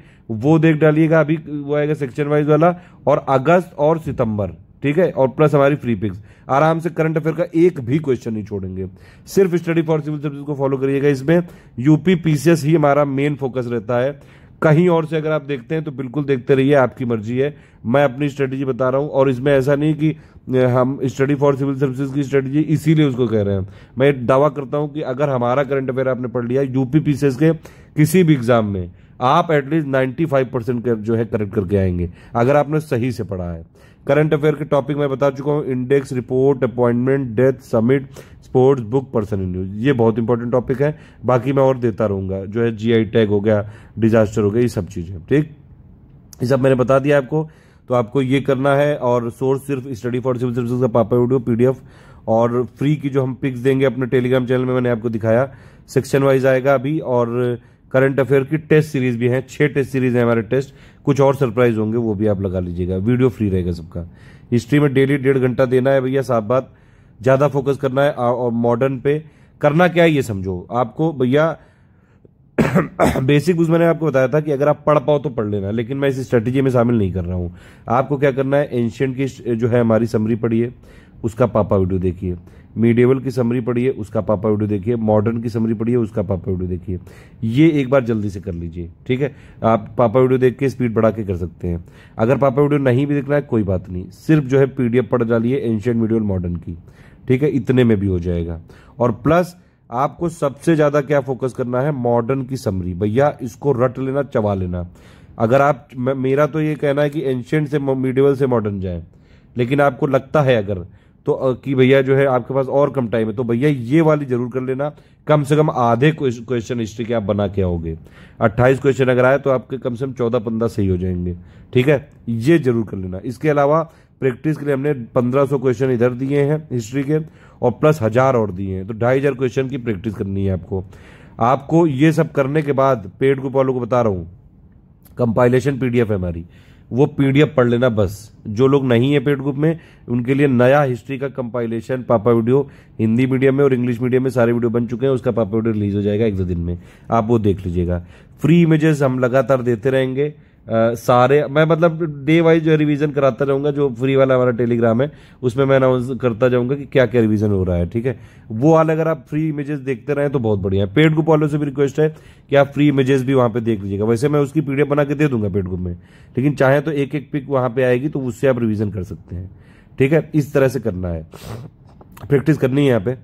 S1: वो देख डालिएगा अभी वो आएगा सेक्शन वाइज वाला और अगस्त और सितंबर ठीक है और प्लस हमारी फ्री पिक्स आराम से करंट अफेयर का एक भी क्वेश्चन नहीं छोड़ेंगे सिर्फ स्टडी फॉर सिविल सर्विस को फॉलो करिएगा इसमें यूपी पीसीएस ही हमारा मेन फोकस रहता है कहीं और से अगर आप देखते हैं तो बिल्कुल देखते रहिए आपकी मर्जी है मैं अपनी स्ट्रेटेजी बता रहा हूँ और इसमें ऐसा नहीं कि हम स्टडी फॉर सिविल सर्विसेज की स्ट्रेटेजी इसीलिए उसको कह रहे हैं मैं दावा करता हूं कि अगर हमारा करंट अफेयर आपने पढ़ लिया यूपी पीसीएस के किसी भी एग्जाम में आप एटलीस्ट नाइन्टी फाइव परसेंट जो है करेक्ट करके आएंगे अगर आपने सही से पढ़ा है करंट अफेयर के टॉपिक मैं बता चुका हूँ index report appointment death summit sports book person news ये बहुत इंपॉर्टेंट टॉपिक है बाकी मैं और देता रहूंगा जो है जी टैग हो गया डिजास्टर हो गया ये सब चीजें ठीक ये सब मैंने बता दिया आपको तो आपको ये करना है और सोर्स सिर्फ स्टडी फॉर सिविल सर्विस का पापा वीडियो पीडीएफ और फ्री की जो हम पिक्स देंगे अपने टेलीग्राम चैनल में मैंने आपको दिखाया सेक्शन वाइज आएगा अभी और करंट अफेयर की टेस्ट सीरीज भी है छह टेस्ट सीरीज है हमारे टेस्ट कुछ और सरप्राइज होंगे वो भी आप लगा लीजिएगा वीडियो फ्री रहेगा सबका हिस्ट्री में डेली डेढ़ घंटा देना है भैया साफ बात ज़्यादा फोकस करना है और मॉडर्न पे करना क्या है ये समझो आपको भैया बेसिक उस मैंने आपको बताया था कि अगर आप पढ़ पाओ तो पढ़ लेना लेकिन मैं इस स्ट्रेटेजी में शामिल नहीं कर रहा हूं आपको क्या करना है एंशियंट की जो है हमारी समरी पढ़िए उसका पापा वीडियो देखिए मीडियवल की समरी पढ़िए उसका पापा वीडियो देखिए मॉडर्न की समरी पढ़िए उसका पापा वीडियो देखिए ये एक बार जल्दी से कर लीजिए ठीक है आप पापा वीडियो देख के स्पीड बढ़ा के कर सकते हैं अगर पापा वीडियो नहीं भी देखना रहा है कोई बात नहीं सिर्फ जो है पीडीएफ पढ़ डालिए एंशियंट मीडियल मॉडर्न की ठीक है इतने में भी हो जाएगा और प्लस आपको सबसे ज्यादा क्या फोकस करना है मॉडर्न की समरी भैया इसको रट लेना चबा लेना अगर आप मेरा तो ये कहना है कि एंशियंट से मीडियवल से मॉडर्न जाए लेकिन आपको लगता है अगर तो कि भैया जो है आपके पास और कम टाइम है तो भैया ये वाली जरूर कर लेना कम से कम आधे क्वेश्चन हिस्ट्री के आप बना के आओगे अट्ठाईस क्वेश्चन अगर आए तो आपके कम से कम चौदह पंद्रह सही हो जाएंगे ठीक है ये जरूर कर लेना इसके अलावा प्रैक्टिस के लिए हमने पंद्रह सौ क्वेश्चन इधर दिए हैं हिस्ट्री के और प्लस हजार और दिए हैं तो ढाई हजार क्वेश्चन की प्रैक्टिस करनी है आपको आपको ये सब करने के बाद पेड ग्रुप वालों को बता रहा हूं कंपाइलेशन पीडीएफ है हमारी वो पीडीएफ पढ़ लेना बस जो लोग नहीं है पेड ग्रुप में उनके लिए नया हिस्ट्री का कंपाइलेशन पापा वीडियो हिंदी मीडियम में और इंग्लिश मीडियम में सारे वीडियो बन चुके हैं उसका पापा वीडियो रिलीज हो जाएगा एक दो दिन में आप वो देख लीजिएगा फ्री इमेजेस हम लगातार देते रहेंगे आ, सारे मैं मतलब डे वाइज जो रिवीजन कराता जाऊंगा जो फ्री वाला हमारा टेलीग्राम है उसमें मैं अनाउंस करता जाऊंगा कि क्या क्या रिवीजन हो रहा है ठीक है वो वाला अगर आप फ्री इमेजेस देखते रहें तो बहुत बढ़िया है पेड ग्रुप वालों से भी रिक्वेस्ट है कि आप फ्री इमेजेस भी वहां पे देख लीजिएगा वैसे मैं उसकी पीडीएफ बना के दे दूंगा पेड ग्रुप में लेकिन चाहे तो एक एक पिक वहां पर आएगी तो उससे आप रिविजन कर सकते हैं ठीक है इस तरह से करना है प्रैक्टिस करनी है यहाँ पे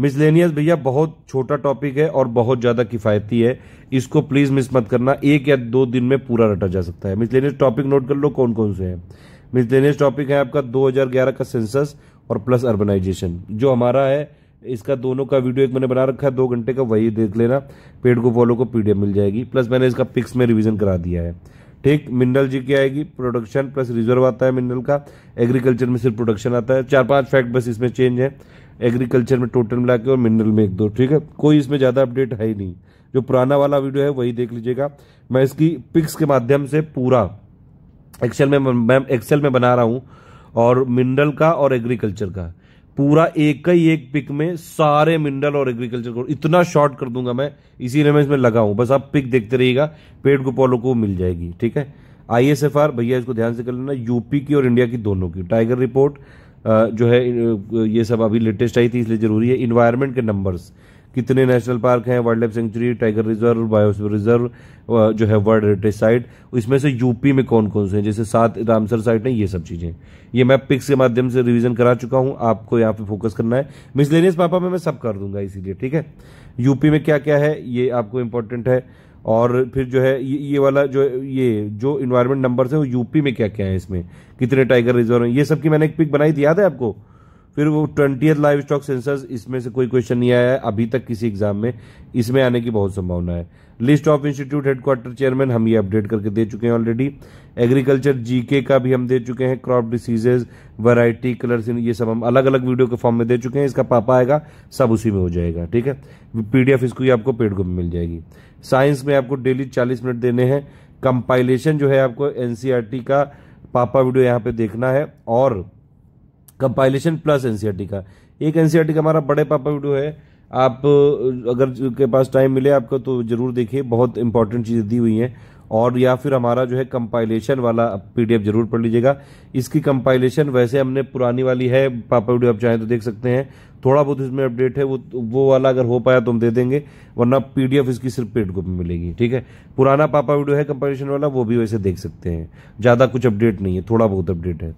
S1: मिसलेनियस भैया बहुत छोटा टॉपिक है और बहुत ज़्यादा किफ़ायती है इसको प्लीज़ मिस मत करना एक या दो दिन में पूरा रटा जा सकता है मिसलेनियस टॉपिक नोट कर लो कौन कौन से हैं मिसलेनियस टॉपिक है आपका 2011 का सेंसस और प्लस अर्बनाइजेशन जो हमारा है इसका दोनों का वीडियो एक मैंने बना रखा है दो घंटे का वही देख लेना पेड को फॉलो को पीडीएफ मिल जाएगी प्लस मैंने इसका पिक्स में रिवीजन करा दिया है ठीक मिनरल जी की आएगी प्रोडक्शन प्लस रिजर्व आता है मिनरल का एग्रीकल्चर में सिर्फ प्रोडक्शन आता है चार पांच फैक्ट बस इसमें चेंज है एग्रीकल्चर में टोटल मिला के और मिनरल में एक दो ठीक है कोई इसमें ज़्यादा अपडेट है ही नहीं जो पुराना वाला वीडियो है वही देख लीजिएगा मैं इसकी पिक्स के माध्यम से पूरा एक्सेल में मैम एक्सेल में बना रहा हूँ और मिनरल का और एग्रीकल्चर का पूरा एक ही एक पिक में सारे मिनरल और एग्रीकल्चर को इतना शॉर्ट कर दूंगा मैं इसीलिए मैं इसमें लगा हूँ बस आप पिक देखते रहिएगा पेड़ को पोलो को मिल जाएगी ठीक है आईएसएफआर भैया इसको ध्यान से कर लेना यूपी की और इंडिया की दोनों की टाइगर रिपोर्ट जो है ये सब अभी लेटेस्ट आई थी इसलिए ज़रूरी है इन्वायरमेंट के नंबर्स कितने नेशनल पार्क हैं wildlife sanctuary tiger reserve biosphere reserve जो है वर्ल्ड हेरिटेज साइट इसमें से यूपी में कौन कौन से हैं जैसे सात रामसर साइट हैं ये सब चीज़ें ये मैं पिक्स के माध्यम से रिवीजन करा चुका हूं आपको यहां पे फोकस करना है मिसलेनियस पापा में मैं सब कर दूंगा इसीलिए ठीक है यूपी में क्या क्या है ये आपको इंपॉर्टेंट है और फिर जो है ये ये वाला जो ये जो इन्वायरमेंट नंबर है वो यूपी में क्या क्या है इसमें कितने टाइगर रिजर्व हैं ये सब की मैंने एक पिक बनाई थी याद है आपको फिर वो ट्वेंटी लाइव स्टॉक सेंसर्स इसमें से कोई क्वेश्चन नहीं आया है अभी तक किसी एग्जाम में इसमें आने की बहुत संभावना है list of institute headquarter chairman हम ये अपडेट करके दे चुके हैं ऑलरेडी एग्रीकल्चर जीके का भी हम दे चुके हैं क्रॉप डिसीजेज वैरायटी कलर्स ये सब हम अलग अलग वीडियो के फॉर्म में दे चुके हैं इसका पापा आएगा सब उसी में हो जाएगा ठीक है पीडीएफ इसको ही आपको पेड को मिल जाएगी साइंस में आपको डेली चालीस मिनट देने हैं कंपाइलेशन जो है आपको एनसीईआरटी e का पापा वीडियो यहाँ पे देखना है और कंपाइलेशन प्लस एनसीआरटी का एक एनसीआरटी e का हमारा बड़े पापा वीडियो है आप अगर के पास टाइम मिले आपको तो ज़रूर देखिए बहुत इंपॉर्टेंट चीज़ें दी हुई हैं और या फिर हमारा जो है कंपाइलेशन वाला पीडीएफ जरूर पढ़ लीजिएगा इसकी कंपाइलेशन वैसे हमने पुरानी वाली है पापा वीडियो आप चाहें तो देख सकते हैं थोड़ा बहुत इसमें अपडेट है वो वो वाला अगर हो पाया तो हम दे देंगे वरना पीडीएफ इसकी सिर्फ पेड में मिलेगी ठीक है पुराना पापा वीडियो है कंपाइलेशन वाला वो भी वैसे देख सकते हैं ज़्यादा कुछ अपडेट नहीं है थोड़ा बहुत अपडेट है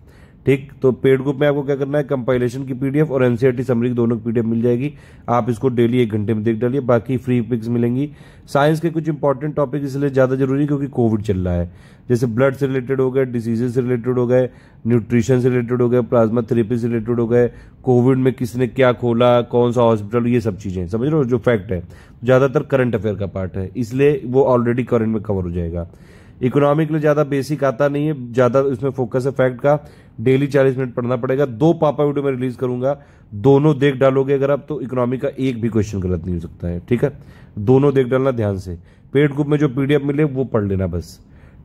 S1: ठीक तो पेड ग्रुप में आपको क्या करना है कंपाइलेशन की पीडीएफ और एनसीआरटी e समरी दोनों की पीडीएफ मिल जाएगी आप इसको डेली एक घंटे में देख डालिए बाकी फ्री पिक्स मिलेंगी साइंस के कुछ इंपॉर्टेंट टॉपिक इसलिए ज़्यादा जरूरी क्योंकि कोविड चल रहा है जैसे ब्लड से रिलेटेड हो गए डिसीजेज से रिलेटेड हो गए न्यूट्रिशन से रिलेटेड हो गए प्लाज्मा थेरेपी से रिलेटेड हो गए कोविड में किसने क्या खोला कौन सा हॉस्पिटल ये सब चीज़ें समझ रहे हो जो फैक्ट है ज़्यादातर करंट अफेयर का पार्ट है इसलिए वो ऑलरेडी करंट में कवर हो जाएगा इकोनॉमिक में ज़्यादा बेसिक आता नहीं है ज़्यादा इसमें फोकस है फैक्ट का डेली चालीस मिनट पढ़ना पड़ेगा दो पापा वीडियो में रिलीज करूंगा दोनों देख डालोगे अगर आप तो इकोनॉमी का एक भी क्वेश्चन गलत नहीं हो सकता है ठीक है दोनों देख डालना ध्यान से पेड ग्रुप में जो पीडीएफ मिले वो पढ़ लेना बस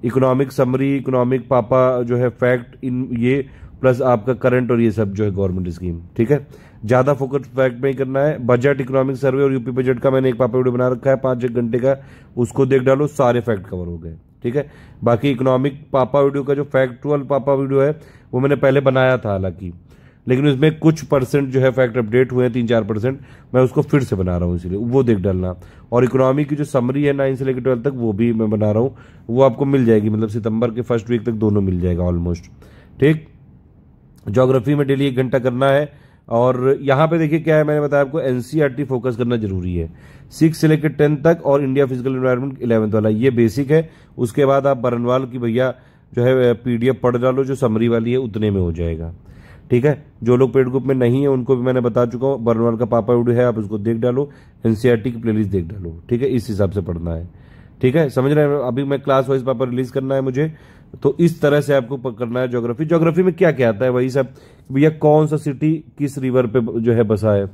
S1: इकोनॉमिक समरी इकोनॉमिक पापा जो है फैक्ट इन ये प्लस आपका करंट और ये सब जो है गवर्नमेंट स्कीम ठीक है ज़्यादा फोकस फैक्ट में ही करना है बजट इकोनॉमिक सर्वे और यूपी बजट का मैंने एक पापा वीडियो बना रखा है पांच एक घंटे का उसको देख डालो सारे फैक्ट कवर हो गए ठीक है बाकी इकोनॉमिक पापा वीडियो का जो फैक्टुअल पापा वीडियो है वो मैंने पहले बनाया था हालांकि लेकिन उसमें कुछ परसेंट जो है फैक्ट अपडेट हुए हैं तीन चार परसेंट मैं उसको फिर से बना रहा हूँ इसलिए वो देख डालना और इकोनॉमी की जो समरी है नाइन से लेकर ट्वेल्थ तक वो भी मैं बना रहा हूँ वो आपको मिल जाएगी मतलब सितंबर के फर्स्ट वीक तक दोनों मिल जाएगा ऑलमोस्ट ठीक जोग्राफी में डेली एक घंटा करना है और यहाँ पे देखिए क्या है मैंने बताया आपको एनसीईआरटी फोकस e करना जरूरी है सिक्स से लेकर टेंथ तक और इंडिया फिजिकल इन्वायरमेंट इलेवंथ वाला ये बेसिक है उसके बाद आप बरनवाल की भैया जो है पीडीएफ पढ़ डालो जो समरी वाली है उतने में हो जाएगा ठीक है जो लोग पेड ग्रुप में नहीं है उनको भी मैंने बता चुका हूँ बरनवाल का पापा उडू है आप उसको देख डालो एनसीआरटी e की प्ले देख डालो ठीक है इस हिसाब से पढ़ना है ठीक है समझ रहे हैं अभी मैं क्लास वाइज पापा रिलीज करना है मुझे तो इस तरह से आपको करना है ज्योग्राफी ज्योग्राफी में क्या क्या आता है वही सब भैया कौन सा सिटी किस रिवर पे जो है बसा है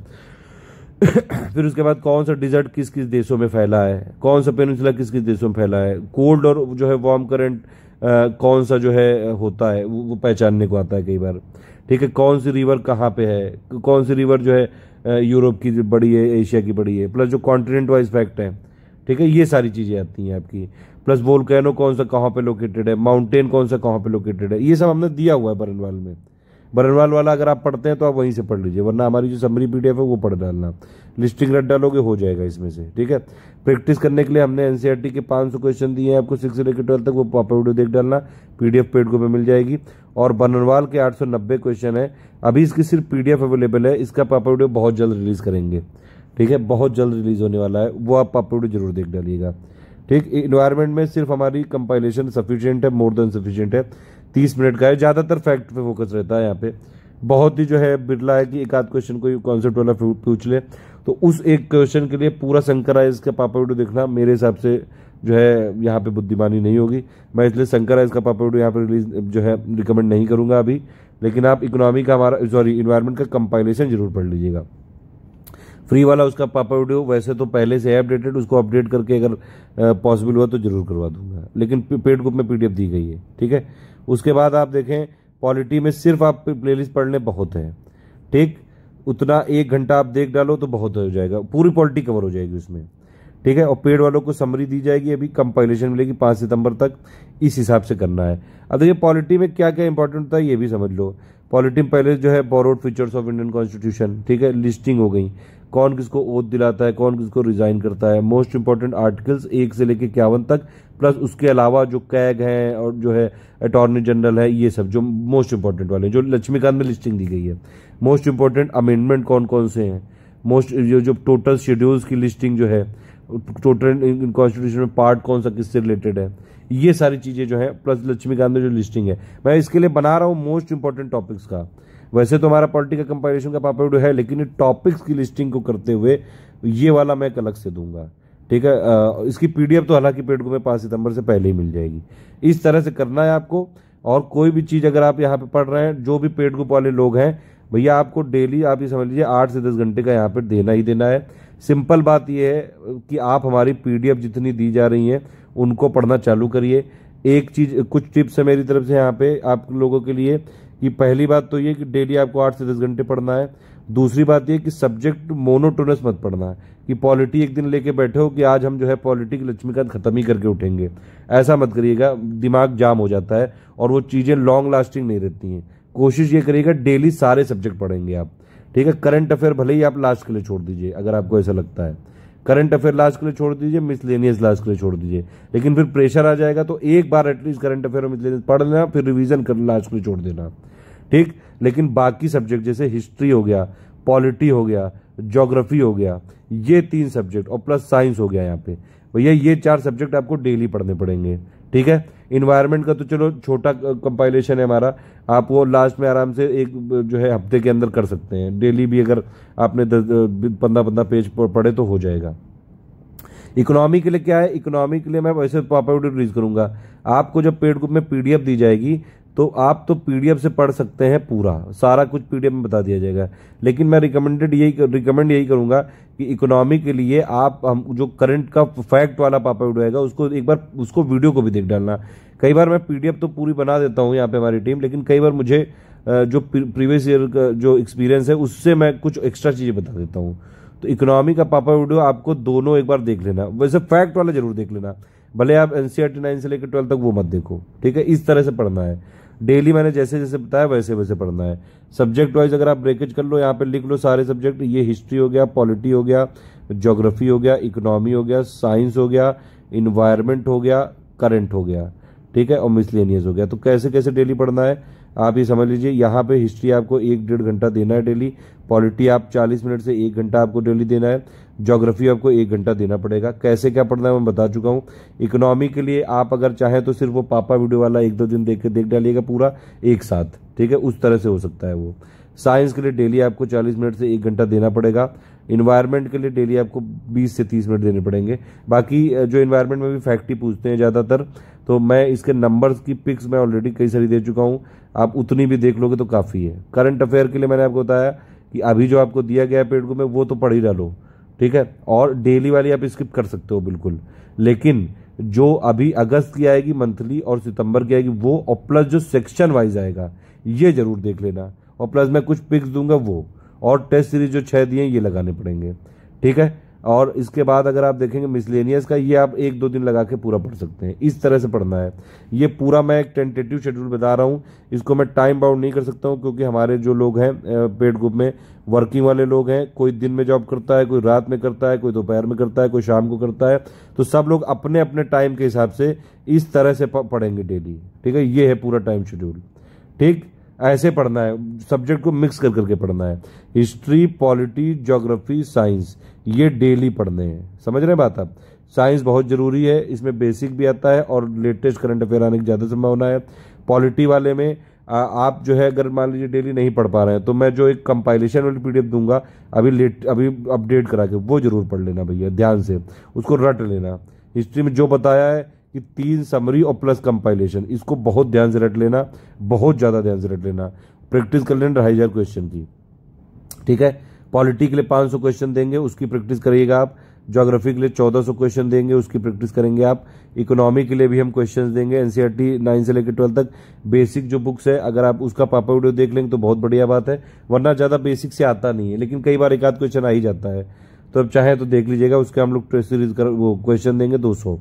S1: फिर उसके बाद कौन सा डिजर्ट किस किस देशों में फैला है कौन सा पेनिसुला किस किस देशों में फैला है कोल्ड और जो है वार्म करंट कौन सा जो है होता है वो पहचानने को आता है कई बार ठीक है कौन सी रिवर कहाँ पे है कौन सी रिवर जो है यूरोप की बड़ी है एशिया की बड़ी है प्लस जो कॉन्टिनेंट वाइज फैक्ट है ठीक है ये सारी चीज़ें आती हैं आपकी प्लस वोल्केनो कौन सा कहाँ पे लोकेटेड है माउंटेन कौन सा कहाँ पे लोकेटेड है ये सब हमने दिया हुआ है बरनवाल में बरनवाल वाला अगर आप पढ़ते हैं तो आप वहीं से पढ़ लीजिए वरना हमारी जो समरी पी है वो पढ़ डालना लिस्टिंग रट डालोगे हो जाएगा इसमें से ठीक है प्रैक्टिस करने के लिए हमने एनसीईआरटी e के 500 क्वेश्चन दिए हैं आपको सिक्स से लेकर ट्वेल्थ तक वो पापा वीडियो देख डालना पीडीएफ पेड को मिल जाएगी और बनरवाल के 890 क्वेश्चन है अभी इसकी सिर्फ पीडीएफ अवेलेबल है इसका पापा वीडियो बहुत जल्द रिलीज़ करेंगे ठीक है बहुत जल्द रिलीज़ होने वाला है वो आप पापा वीडियो जरूर देख डालिएगा ठीक इन्वायरमेंट में सिर्फ हमारी कंपाइलेशन सफिशियंट है मोर देन सफिशियंट है तीस मिनट का है ज़्यादातर फैक्ट पे फोकस रहता है यहाँ पे बहुत ही जो है बिरला है कि एक आध क्वेश्चन कोई कॉन्सेप्ट वाला पूछ ले तो उस एक क्वेश्चन के लिए पूरा शंकर आइज का पापा वीडियो देखना मेरे हिसाब से जो है यहाँ पे बुद्धिमानी नहीं होगी मैं इसलिए शंकर आइज का पापा वीडियो यहाँ पे रिलीज जो है रिकमेंड नहीं करूँगा अभी लेकिन आप इकोनॉमी का हमारा सॉरी इन्वायरमेंट का कंपाइलेशन जरूर पढ़ लीजिएगा फ्री वाला उसका पापा वीडियो वैसे तो पहले से है अपडेटेड उसको अपडेट करके अगर पॉसिबल हुआ तो जरूर करवा दूंगा लेकिन पेड ग्रुप में पीडीएफ दी गई है ठीक है उसके बाद आप देखें पॉलिटी में सिर्फ आप प्लेलिस्ट पढ़ने बहुत है ठीक उतना एक घंटा आप देख डालो तो बहुत हो जाएगा पूरी पॉलिटी कवर हो जाएगी उसमें ठीक है और पेड़ वालों को समरी दी जाएगी अभी कंपाइलेशन मिलेगी पाँच सितंबर तक इस हिसाब से करना है अब देखिए पॉलिटी में क्या क्या इंपॉर्टेंट होता है ये भी समझ लो पॉलिटिम पैलेस जो है borrowed features of Indian constitution ठीक है लिस्टिंग हो गई कौन किसको ओथ दिलाता है कौन किसको रिजाइन करता है मोस्ट इंपॉर्टेंट आर्टिकल्स एक से लेकर इक्यावन तक प्लस उसके अलावा जो कैग है और जो है अटॉर्नी जनरल है ये सब जो मोस्ट इंपॉर्टेंट वाले जो लक्ष्मीकांत में लिस्टिंग दी गई है मोस्ट इंपॉर्टेंट अमेंडमेंट कौन कौन से हैं मोस्ट जो जो टोटल शेड्यूल्स की लिस्टिंग जो है टोटल तो कॉन्स्टिट्यूशन में पार्ट कौन सा किससे रिलेटेड है ये सारी चीज़ें जो है प्लस लक्ष्मीकांत में जो लिस्टिंग है मैं इसके लिए बना रहा हूँ मोस्ट इंपॉर्टेंट टॉपिक्स का वैसे तो हमारा पॉलिटिकल कंपेरिजन का पापेड है लेकिन टॉपिक्स की लिस्टिंग को करते हुए ये वाला मैं एक अलग से दूंगा ठीक है इसकी पीडीएफ तो हालांकि पेड को मैं पाँच सितंबर से पहले ही मिल जाएगी इस तरह से करना है आपको और कोई भी चीज़ अगर आप यहाँ पे पढ़ रहे हैं जो भी पेड ग्रुप वाले लोग हैं भैया आपको डेली आप ये समझ लीजिए आठ से दस घंटे का यहाँ पे देना ही देना है सिंपल बात यह है कि आप हमारी पीडीएफ जितनी दी जा रही है उनको पढ़ना चालू करिए एक चीज़ कुछ टिप्स है मेरी तरफ से यहाँ पे आप लोगों के लिए कि पहली बात तो ये कि डेली आपको आठ से दस घंटे पढ़ना है दूसरी बात ये कि सब्जेक्ट मोनोटोनस मत पढ़ना है कि पॉलिटी एक दिन लेके बैठे हो कि आज हम जो है पॉलिटी की लक्ष्मीकांत खत्म ही करके उठेंगे ऐसा मत करिएगा दिमाग जाम हो जाता है और वो चीज़ें लॉन्ग लास्टिंग नहीं रहती हैं कोशिश ये करिएगा डेली सारे सब्जेक्ट पढ़ेंगे आप ठीक है करंट अफेयर भले ही आप लास्ट के लिए छोड़ दीजिए अगर आपको ऐसा लगता है करंट अफेयर लास्ट के लिए छोड़ दीजिए मिसलेनियस लास्ट के लिए छोड़ दीजिए लेकिन फिर प्रेशर आ जाएगा तो एक बार एटलीस्ट करंट अफेयर और मिसलेनियस पढ़ लेना फिर रिविजन कर लास्ट के लिए छोड़ देना ठीक लेकिन बाकी सब्जेक्ट जैसे हिस्ट्री हो गया पॉलिटी हो गया जोग्राफी हो गया ये तीन सब्जेक्ट और प्लस साइंस हो गया यहाँ पे भैया ये चार सब्जेक्ट आपको डेली पढ़ने पड़ेंगे ठीक है इन्वायरमेंट का तो चलो छोटा कंपाइलेशन है हमारा आप वो लास्ट में आराम से एक जो है हफ्ते के अंदर कर सकते हैं डेली भी अगर आपने पंद्रह पंद्रह पेज पढ़े तो हो जाएगा इकोनॉमी के लिए क्या है इकोनॉमी के लिए मैं वैसे वीडियो रिलीज करूंगा आपको जब पेड ग्रुप में पीडीएफ दी जाएगी तो आप तो पीडीएफ से पढ़ सकते हैं पूरा सारा कुछ पीडीएफ में बता दिया जाएगा लेकिन मैं रिकमेंडेड यही रिकमेंड यही करूंगा कि इकोनॉमी के लिए आप हम जो करंट का फैक्ट वाला पापा वीडियो आएगा उसको एक बार उसको वीडियो को भी देख डालना कई बार मैं पीडीएफ तो पूरी बना देता हूँ यहाँ पे हमारी टीम लेकिन कई बार मुझे जो प्रीवियस ईयर का जो एक्सपीरियंस है उससे मैं कुछ एक्स्ट्रा चीज़ें बता देता हूँ तो इकोनॉमी का पापा वीडियो आपको दोनों एक बार देख लेना वैसे फैक्ट वाला जरूर देख लेना भले आप एनसीआर नाइन e से लेकर ट्वेल्व तक वो मत देखो ठीक है इस तरह से पढ़ना है डेली मैंने जैसे जैसे बताया वैसे वैसे पढ़ना है सब्जेक्ट वाइज अगर आप ब्रेकेज कर लो यहाँ पे लिख लो सारे सब्जेक्ट ये हिस्ट्री हो गया पॉलिटी हो गया ज्योग्राफी हो गया इकोनॉमी हो गया साइंस हो गया इन्वायरमेंट हो गया करंट हो गया ठीक है और मिसलेनियस हो गया तो कैसे कैसे डेली पढ़ना है आप ये समझ लीजिए यहाँ पे हिस्ट्री आपको एक डेढ़ घंटा देना है डेली पॉलिटी आप 40 मिनट से एक घंटा आपको डेली देना है जोग्राफी आपको एक घंटा देना पड़ेगा कैसे क्या पढ़ना है मैं बता चुका हूँ इकोनॉमी के लिए आप अगर चाहें तो सिर्फ वो पापा वीडियो वाला एक दो दिन देख देख डालिएगा पूरा एक साथ ठीक है उस तरह से हो सकता है वो साइंस के लिए डेली आपको 40 मिनट से एक घंटा देना पड़ेगा इन्वायरमेंट के लिए डेली आपको 20 से 30 मिनट देने पड़ेंगे बाकी जो इन्वायरमेंट में भी फैक्ट्री पूछते हैं ज़्यादातर तो मैं इसके नंबर्स की पिक्स मैं ऑलरेडी कई सारी दे चुका हूँ आप उतनी भी देख लोगे तो काफ़ी है करंट अफेयर के लिए मैंने आपको बताया कि अभी जो आपको दिया गया है पेड को मैं वो तो पढ़ ही डालो ठीक है और डेली वाली आप स्किप कर सकते हो बिल्कुल लेकिन जो अभी अगस्त की आएगी मंथली और सितंबर की आएगी वो और प्लस जो सेक्शन वाइज आएगा ये जरूर देख लेना और प्लस मैं कुछ पिक्स दूंगा वो और टेस्ट सीरीज जो छह दिए ये लगाने पड़ेंगे ठीक है और इसके बाद अगर आप देखेंगे मिसलेनियस का ये आप एक दो दिन लगा के पूरा पढ़ सकते हैं इस तरह से पढ़ना है ये पूरा मैं एक टेंटेटिव शेड्यूल बता रहा हूँ इसको मैं टाइम बाउंड नहीं कर सकता हूँ क्योंकि हमारे जो लोग हैं पेड ग्रुप में वर्किंग वाले लोग हैं कोई दिन में जॉब करता है कोई रात में करता है कोई दोपहर में करता है कोई शाम को करता है तो सब लोग अपने अपने टाइम के हिसाब से इस तरह से पढ़ेंगे डेली ठीक है ये है पूरा टाइम शेड्यूल ठीक ऐसे पढ़ना है सब्जेक्ट को मिक्स कर करके पढ़ना है हिस्ट्री पॉलिटी जोग्राफी साइंस ये डेली पढ़ने हैं समझ रहे हैं बात आप साइंस बहुत ज़रूरी है इसमें बेसिक भी आता है और लेटेस्ट करंट अफेयर आने की ज़्यादा संभावना है पॉलिटी वाले में आप जो है अगर मान लीजिए डेली नहीं पढ़ पा रहे हैं तो मैं जो एक कंपाइलेशन वाली पीडीएफ दूंगा अभी लेट अभी अपडेट करा के वो जरूर पढ़ लेना भैया ध्यान से उसको रट लेना हिस्ट्री में जो बताया है कि तीन समरी और प्लस कंपाइलेशन इसको बहुत ध्यान से रट लेना बहुत ज़्यादा ध्यान से रट लेना प्रैक्टिस कर लेना ढाई हज़ार क्वेश्चन की ठीक है पॉलिटी के लिए पांच सौ क्वेश्चन देंगे उसकी प्रैक्टिस करिएगा आप ज्योग्राफी के लिए चौदह सौ क्वेश्चन देंगे उसकी प्रैक्टिस करेंगे आप इकोनॉमी के लिए भी हम क्वेश्चन देंगे एनसीईआरटी नाइन e से लेकर ट्वेल्थ तक बेसिक जो बुक्स है अगर आप उसका पापा वीडियो देख लेंगे तो बहुत बढ़िया बात है वरना ज़्यादा बेसिक से आता नहीं है लेकिन कई बार एक आध क्वेश्चन आ ही जाता है तो अब चाहे तो देख लीजिएगा उसके हम लोग सीरीज कर वो क्वेश्चन देंगे दो सौ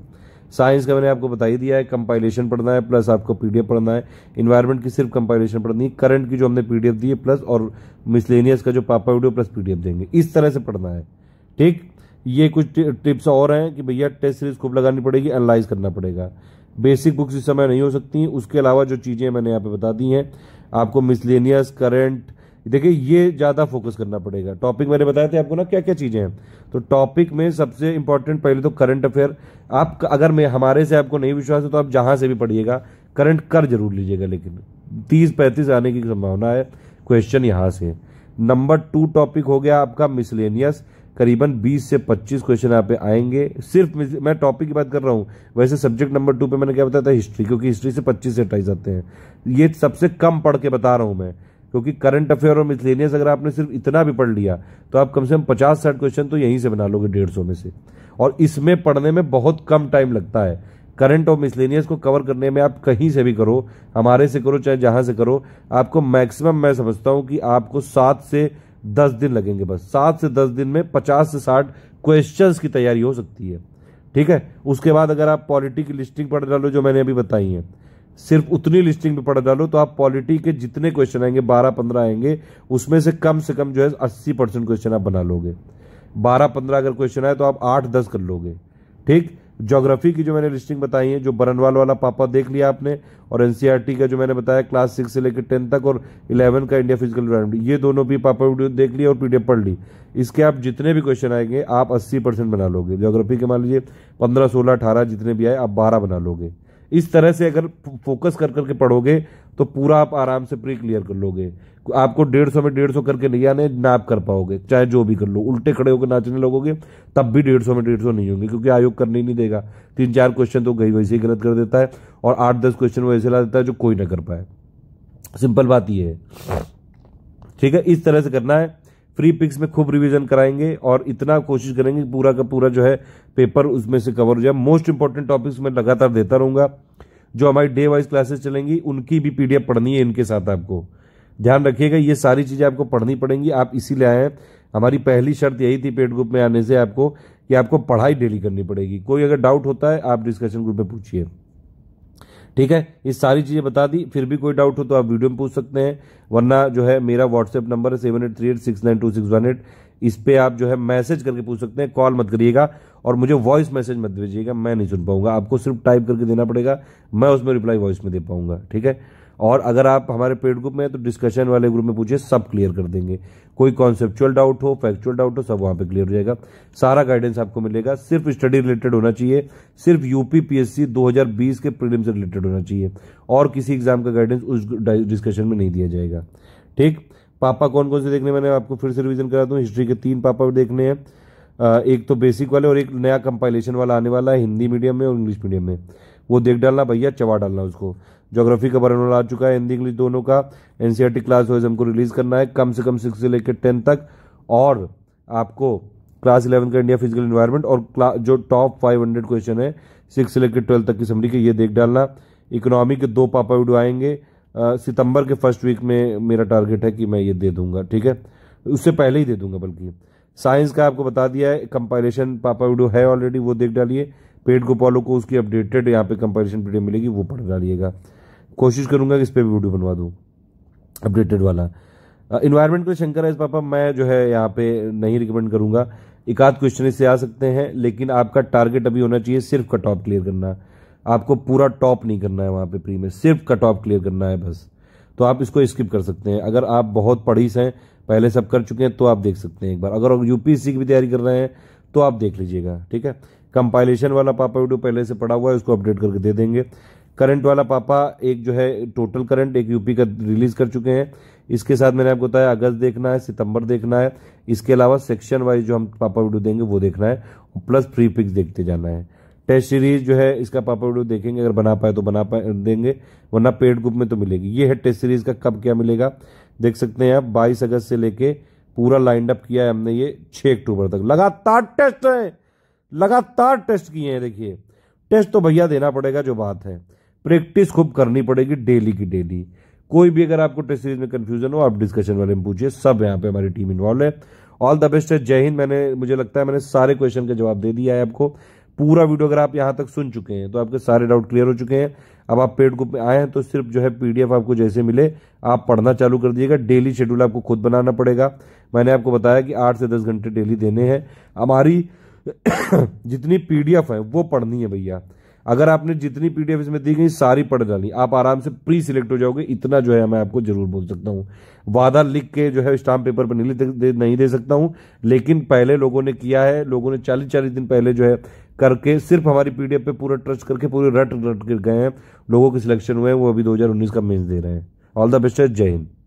S1: साइंस का मैंने आपको बता ही दिया है कंपाइलेशन पढ़ना है प्लस आपको पीडीएफ पढ़ना है इन्वायरमेंट की सिर्फ कंपाइलेशन पढ़नी है करंट की जो हमने पीडीएफ दी है प्लस और मिसलेनियस का जो पापा वीडियो प्लस पीडीएफ देंगे इस तरह से पढ़ना है ठीक ये कुछ टिप्स और हैं कि भैया टेस्ट सीरीज खूब लगानी पड़ेगी एनालाइज करना पड़ेगा बेसिक बुक्स इस समय नहीं हो सकती उसके अलावा जो चीज़ें मैंने यहाँ पे बता दी हैं आपको मिसलेनियस करंट देखिए ये ज़्यादा फोकस करना पड़ेगा टॉपिक मैंने बताया थे आपको ना क्या क्या चीज़ें हैं तो टॉपिक में सबसे इंपॉर्टेंट पहले तो करंट अफेयर आप अगर मैं हमारे से आपको नहीं विश्वास है तो आप जहां से भी पढ़िएगा करंट कर जरूर लीजिएगा लेकिन तीस पैंतीस आने की संभावना है क्वेश्चन यहां से नंबर टू टॉपिक हो गया आपका मिसलेनियस करीबन 20 से 25 क्वेश्चन यहाँ पे आएंगे सिर्फ मैं टॉपिक की बात कर रहा हूँ वैसे सब्जेक्ट नंबर टू पे मैंने क्या बताया था हिस्ट्री क्योंकि हिस्ट्री से 25 से अट्ठाईस आते हैं ये सबसे कम पढ़ के बता रहा हूँ मैं क्योंकि करंट अफेयर और मिसलेनियस अगर आपने सिर्फ इतना भी पढ़ लिया तो आप कम से कम पचास साठ क्वेश्चन तो यहीं से बना लोगे डेढ़ सौ में से और इसमें पढ़ने में बहुत कम टाइम लगता है करंट और मिसलेनियस को कवर करने में आप कहीं से भी करो हमारे से करो चाहे जहां से करो आपको मैक्सिमम मैं समझता हूँ कि आपको सात से दस दिन लगेंगे बस सात से दस दिन में पचास से साठ क्वेश्चंस की तैयारी हो सकती है ठीक है उसके बाद अगर आप पॉलिटिकल लिस्टिंग पढ़ डालो जो मैंने अभी बताई है सिर्फ उतनी लिस्टिंग पे पढ़ा डालो तो आप पॉलिटी के जितने क्वेश्चन आएंगे बारह पंद्रह आएंगे उसमें से कम से कम जो है अस्सी परसेंट क्वेश्चन आप बना लोगे बारह पंद्रह अगर क्वेश्चन आए तो आप आठ दस कर लोगे ठीक ज्योग्राफी की जो मैंने लिस्टिंग बताई है जो बरनवाल वाला पापा देख लिया आपने और एनसीआरटी e का जो मैंने बताया क्लास सिक्स से लेकर टेंथ तक और इलेवन का इंडिया फिजिकल ये दोनों भी पापा वीडियो देख लिया और पीडीएफ पढ़ ली इसके आप जितने भी क्वेश्चन आएंगे आप अस्सी परसेंट बना लोगे ज्योग्राफी के मान लीजिए पंद्रह सोलह अठारह जितने भी आए आप बारह बना लोगे इस तरह से अगर फोकस कर करके पढ़ोगे तो पूरा आप आराम से प्री क्लियर कर लोगे आपको डेढ़ सौ में डेढ़ सौ करके नहीं आने ना आप कर पाओगे चाहे जो भी कर लो उल्टे खड़े होकर नाचने लगोगे तब भी डेढ़ सौ में डेढ़ सौ नहीं होंगे क्योंकि आयोग करने ही नहीं देगा तीन चार क्वेश्चन तो गई वैसे ही गलत कर देता है और आठ दस क्वेश्चन वो ला देता है जो कोई ना कर पाए सिंपल बात यह है ठीक है इस तरह से करना है प्री पिक्स में खूब रिवीजन कराएंगे और इतना कोशिश करेंगे पूरा का पूरा जो है पेपर उसमें से कवर हो जाए मोस्ट इंपॉर्टेंट टॉपिक्स मैं लगातार देता रहूंगा जो हमारी डे वाइज क्लासेस चलेंगी उनकी भी पीडीएफ पढ़नी है इनके साथ आपको ध्यान रखिएगा ये सारी चीज़ें आपको पढ़नी पड़ेंगी आप इसीलिए आए हैं हमारी पहली शर्त यही थी पेड ग्रुप में आने से आपको कि आपको पढ़ाई डेली करनी पड़ेगी कोई अगर डाउट होता है आप डिस्कशन ग्रुप में पूछिए ठीक है इस सारी चीज़ें बता दी फिर भी कोई डाउट हो तो आप वीडियो में पूछ सकते हैं वरना जो है मेरा व्हाट्सएप नंबर है seven eight three eight six nine two six one eight इस पर आप जो है मैसेज करके पूछ सकते हैं कॉल मत करिएगा और मुझे वॉइस मैसेज मत भेजिएगा मैं नहीं सुन पाऊंगा आपको सिर्फ टाइप करके देना पड़ेगा मैं उसमें रिप्लाई वॉइस में दे पाऊंगा ठीक है और अगर आप हमारे पेड ग्रुप में हैं तो डिस्कशन वाले ग्रुप में पूछिए सब क्लियर कर देंगे कोई कॉन्सेप्चुअल डाउट हो फैक्चुअल डाउट हो सब वहाँ पे क्लियर हो जाएगा सारा गाइडेंस आपको मिलेगा सिर्फ स्टडी रिलेटेड होना चाहिए सिर्फ यूपी पीएससी 2020 के प्रीलिम्स से रिलेटेड होना चाहिए और किसी एग्जाम का गाइडेंस उस डिस्कशन में नहीं दिया जाएगा ठीक पापा कौन कौन से देखने मैंने आपको फिर से रिविजन करा दूँ हिस्ट्री के तीन पापा देखने हैं एक तो बेसिक वाले और एक नया कंपाइलेशन वाला आने वाला है हिंदी मीडियम में और इंग्लिश मीडियम में वो देख डालना भैया चवा डालना उसको ज्योग्राफी का बर्नल आ चुका है हिंदी इंग्लिश दोनों का एनसीआरटी क्लास वाइज हमको रिलीज करना है कम से कम सिक्स से लेकर टेन तक और आपको क्लास इलेवन का इंडिया फिजिकल इन्वायरमेंट और जो टॉप फाइव हंड्रेड क्वेश्चन है सिक्स से लेकर ट्वेल्थ तक की समरी के ये देख डालना इकोनॉमी के दो पापा वीडियो आएंगे सितंबर के फर्स्ट वीक में मेरा टारगेट है कि मैं ये दे दूंगा ठीक है उससे पहले ही दे दूंगा बल्कि साइंस का आपको बता दिया है कंपाइलेशन पापा वीडियो है ऑलरेडी वो देख डालिए पेड गोपालों को उसकी अपडेटेड यहाँ पे कंपाइलेशन पीडियो मिलेगी वो पढ़ डालिएगा कोशिश करूंगा कि इस पर भी वीडियो बनवा दूँ अपडेटेड वाला इन्वायरमेंट को शंकर है पापा मैं जो है यहाँ पे नहीं रिकमेंड करूंगा एकाध क्वेश्चन इससे आ सकते हैं लेकिन आपका टारगेट अभी होना चाहिए सिर्फ कट ऑफ क्लियर करना आपको पूरा टॉप नहीं करना है वहाँ पे प्री में सिर्फ कट ऑफ क्लियर करना है बस तो आप इसको स्किप कर सकते हैं अगर आप बहुत पढ़ीस हैं पहले सब कर चुके हैं तो आप देख सकते हैं एक बार अगर यूपीएससी की भी तैयारी कर रहे हैं तो आप देख लीजिएगा ठीक है कंपाइलेशन वाला पापा वीडियो पहले से पड़ा हुआ है उसको अपडेट करके दे देंगे करंट वाला पापा एक जो है टोटल करंट एक यूपी का रिलीज कर चुके हैं इसके साथ मैंने आपको बताया अगस्त देखना है सितंबर देखना है इसके अलावा सेक्शन वाइज जो हम पापा वीडियो देंगे वो देखना है प्लस फ्री पिक्स देखते जाना है टेस्ट सीरीज जो है इसका पापा वीडियो देखेंगे अगर बना पाए तो बना पाए देंगे वरना पेड ग्रुप में तो मिलेगी ये है टेस्ट सीरीज का कब क्या मिलेगा देख सकते हैं आप बाईस अगस्त से लेके पूरा लाइंड अप किया है हमने ये छह अक्टूबर तक लगातार टेस्ट है लगातार टेस्ट किए हैं देखिए टेस्ट तो भैया देना पड़ेगा जो बात है प्रैक्टिस खूब करनी पड़ेगी डेली की डेली कोई भी अगर आपको टेस्ट सीरीज में कन्फ्यूजन हो आप डिस्कशन वाले में पूछिए सब यहाँ पे हमारी टीम इन्वॉल्व है ऑल द बेस्ट है जय हिंद मैंने मुझे लगता है मैंने सारे क्वेश्चन का जवाब दे दिया है आपको पूरा वीडियो अगर आप यहाँ तक सुन चुके हैं तो आपके सारे डाउट क्लियर हो चुके हैं अब आप पेड ग्रुप में आए हैं तो सिर्फ जो है पीडीएफ आपको जैसे मिले आप पढ़ना चालू कर दिएगा डेली शेड्यूल आपको खुद बनाना पड़ेगा मैंने आपको बताया कि आठ से दस घंटे डेली देने हैं हमारी जितनी पीडीएफ है वो पढ़नी है भैया अगर आपने जितनी पीडीएफ इसमें दी गई सारी पढ़ डाली आप आराम से प्री सिलेक्ट हो जाओगे इतना जो है मैं आपको जरूर बोल सकता हूँ वादा लिख के जो है स्टाम्प पेपर पर नहीं दे, नहीं दे सकता हूँ लेकिन पहले लोगों ने किया है लोगों ने चालीस चालीस दिन पहले जो है करके सिर्फ हमारी पीडीएफ पे पूरा ट्रस्ट करके पूरे रट रट कर गए हैं लोगों के सिलेक्शन हुए हैं वो अभी 2019 का मेज दे रहे हैं ऑल द बेस्ट जय हिंद